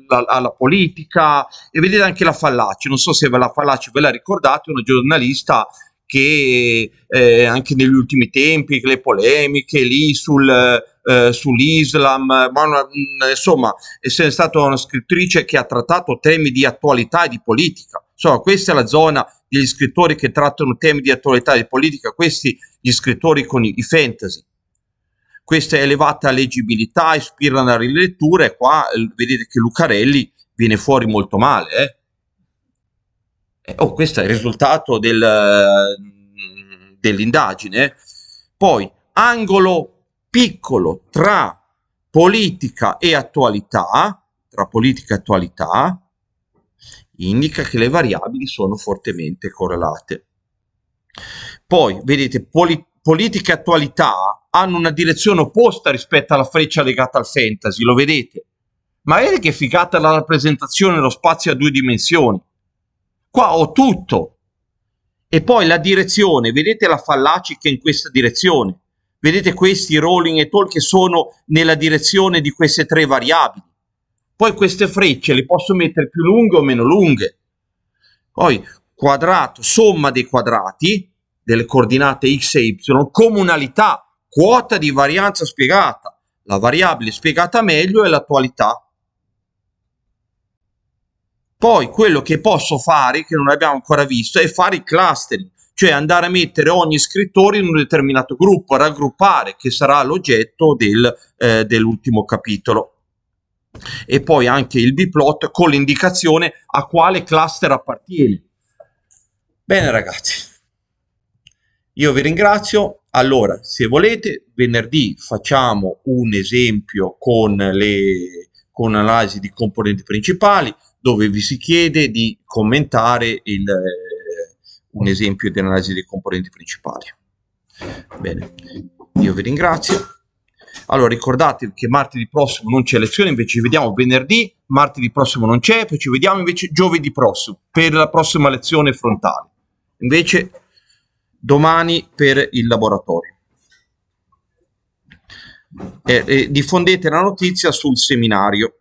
A: alla, alla, politica e vedete anche la Fallaci, non so se la Fallaci ve la ricordate, una giornalista che eh, anche negli ultimi tempi le polemiche lì sul, eh, sull'Islam, ma insomma, essendo stata una scrittrice che ha trattato temi di attualità e di politica. Insomma, questa è la zona degli scrittori che trattano temi di attualità e di politica, questi gli scrittori con i, i fantasy. Questa elevata leggibilità ispira una rilettura e qua eh, vedete che Lucarelli viene fuori molto male. Eh? Eh, oh, questo è il risultato del, mm, dell'indagine. Poi, angolo piccolo tra politica e attualità, tra politica e attualità, indica che le variabili sono fortemente correlate. Poi, vedete, poli- politica e attualità hanno una direzione opposta rispetto alla freccia legata al fantasy, lo vedete? Ma vedete che figata la rappresentazione dello spazio a due dimensioni? Qua ho tutto. E poi la direzione, vedete la fallaci che è in questa direzione. Vedete questi rolling e toll che sono nella direzione di queste tre variabili. Poi queste frecce le posso mettere più lunghe o meno lunghe. Poi quadrato, somma dei quadrati delle coordinate x e y, comunalità, quota di varianza spiegata. La variabile spiegata meglio è l'attualità. Poi quello che posso fare, che non abbiamo ancora visto, è fare i clustering, cioè andare a mettere ogni scrittore in un determinato gruppo, raggruppare, che sarà l'oggetto del, eh, dell'ultimo capitolo. E poi anche il biplot con l'indicazione a quale cluster appartiene. Bene ragazzi, io vi ringrazio. Allora, se volete, venerdì facciamo un esempio con l'analisi di componenti principali, dove vi si chiede di commentare il, eh, un esempio di analisi dei componenti principali. Bene, io vi ringrazio. Allora ricordatevi che martedì prossimo non c'è lezione, invece ci vediamo venerdì, martedì prossimo non c'è, poi ci vediamo invece giovedì prossimo per la prossima lezione frontale. Invece domani per il laboratorio. Eh, eh, diffondete la notizia sul seminario.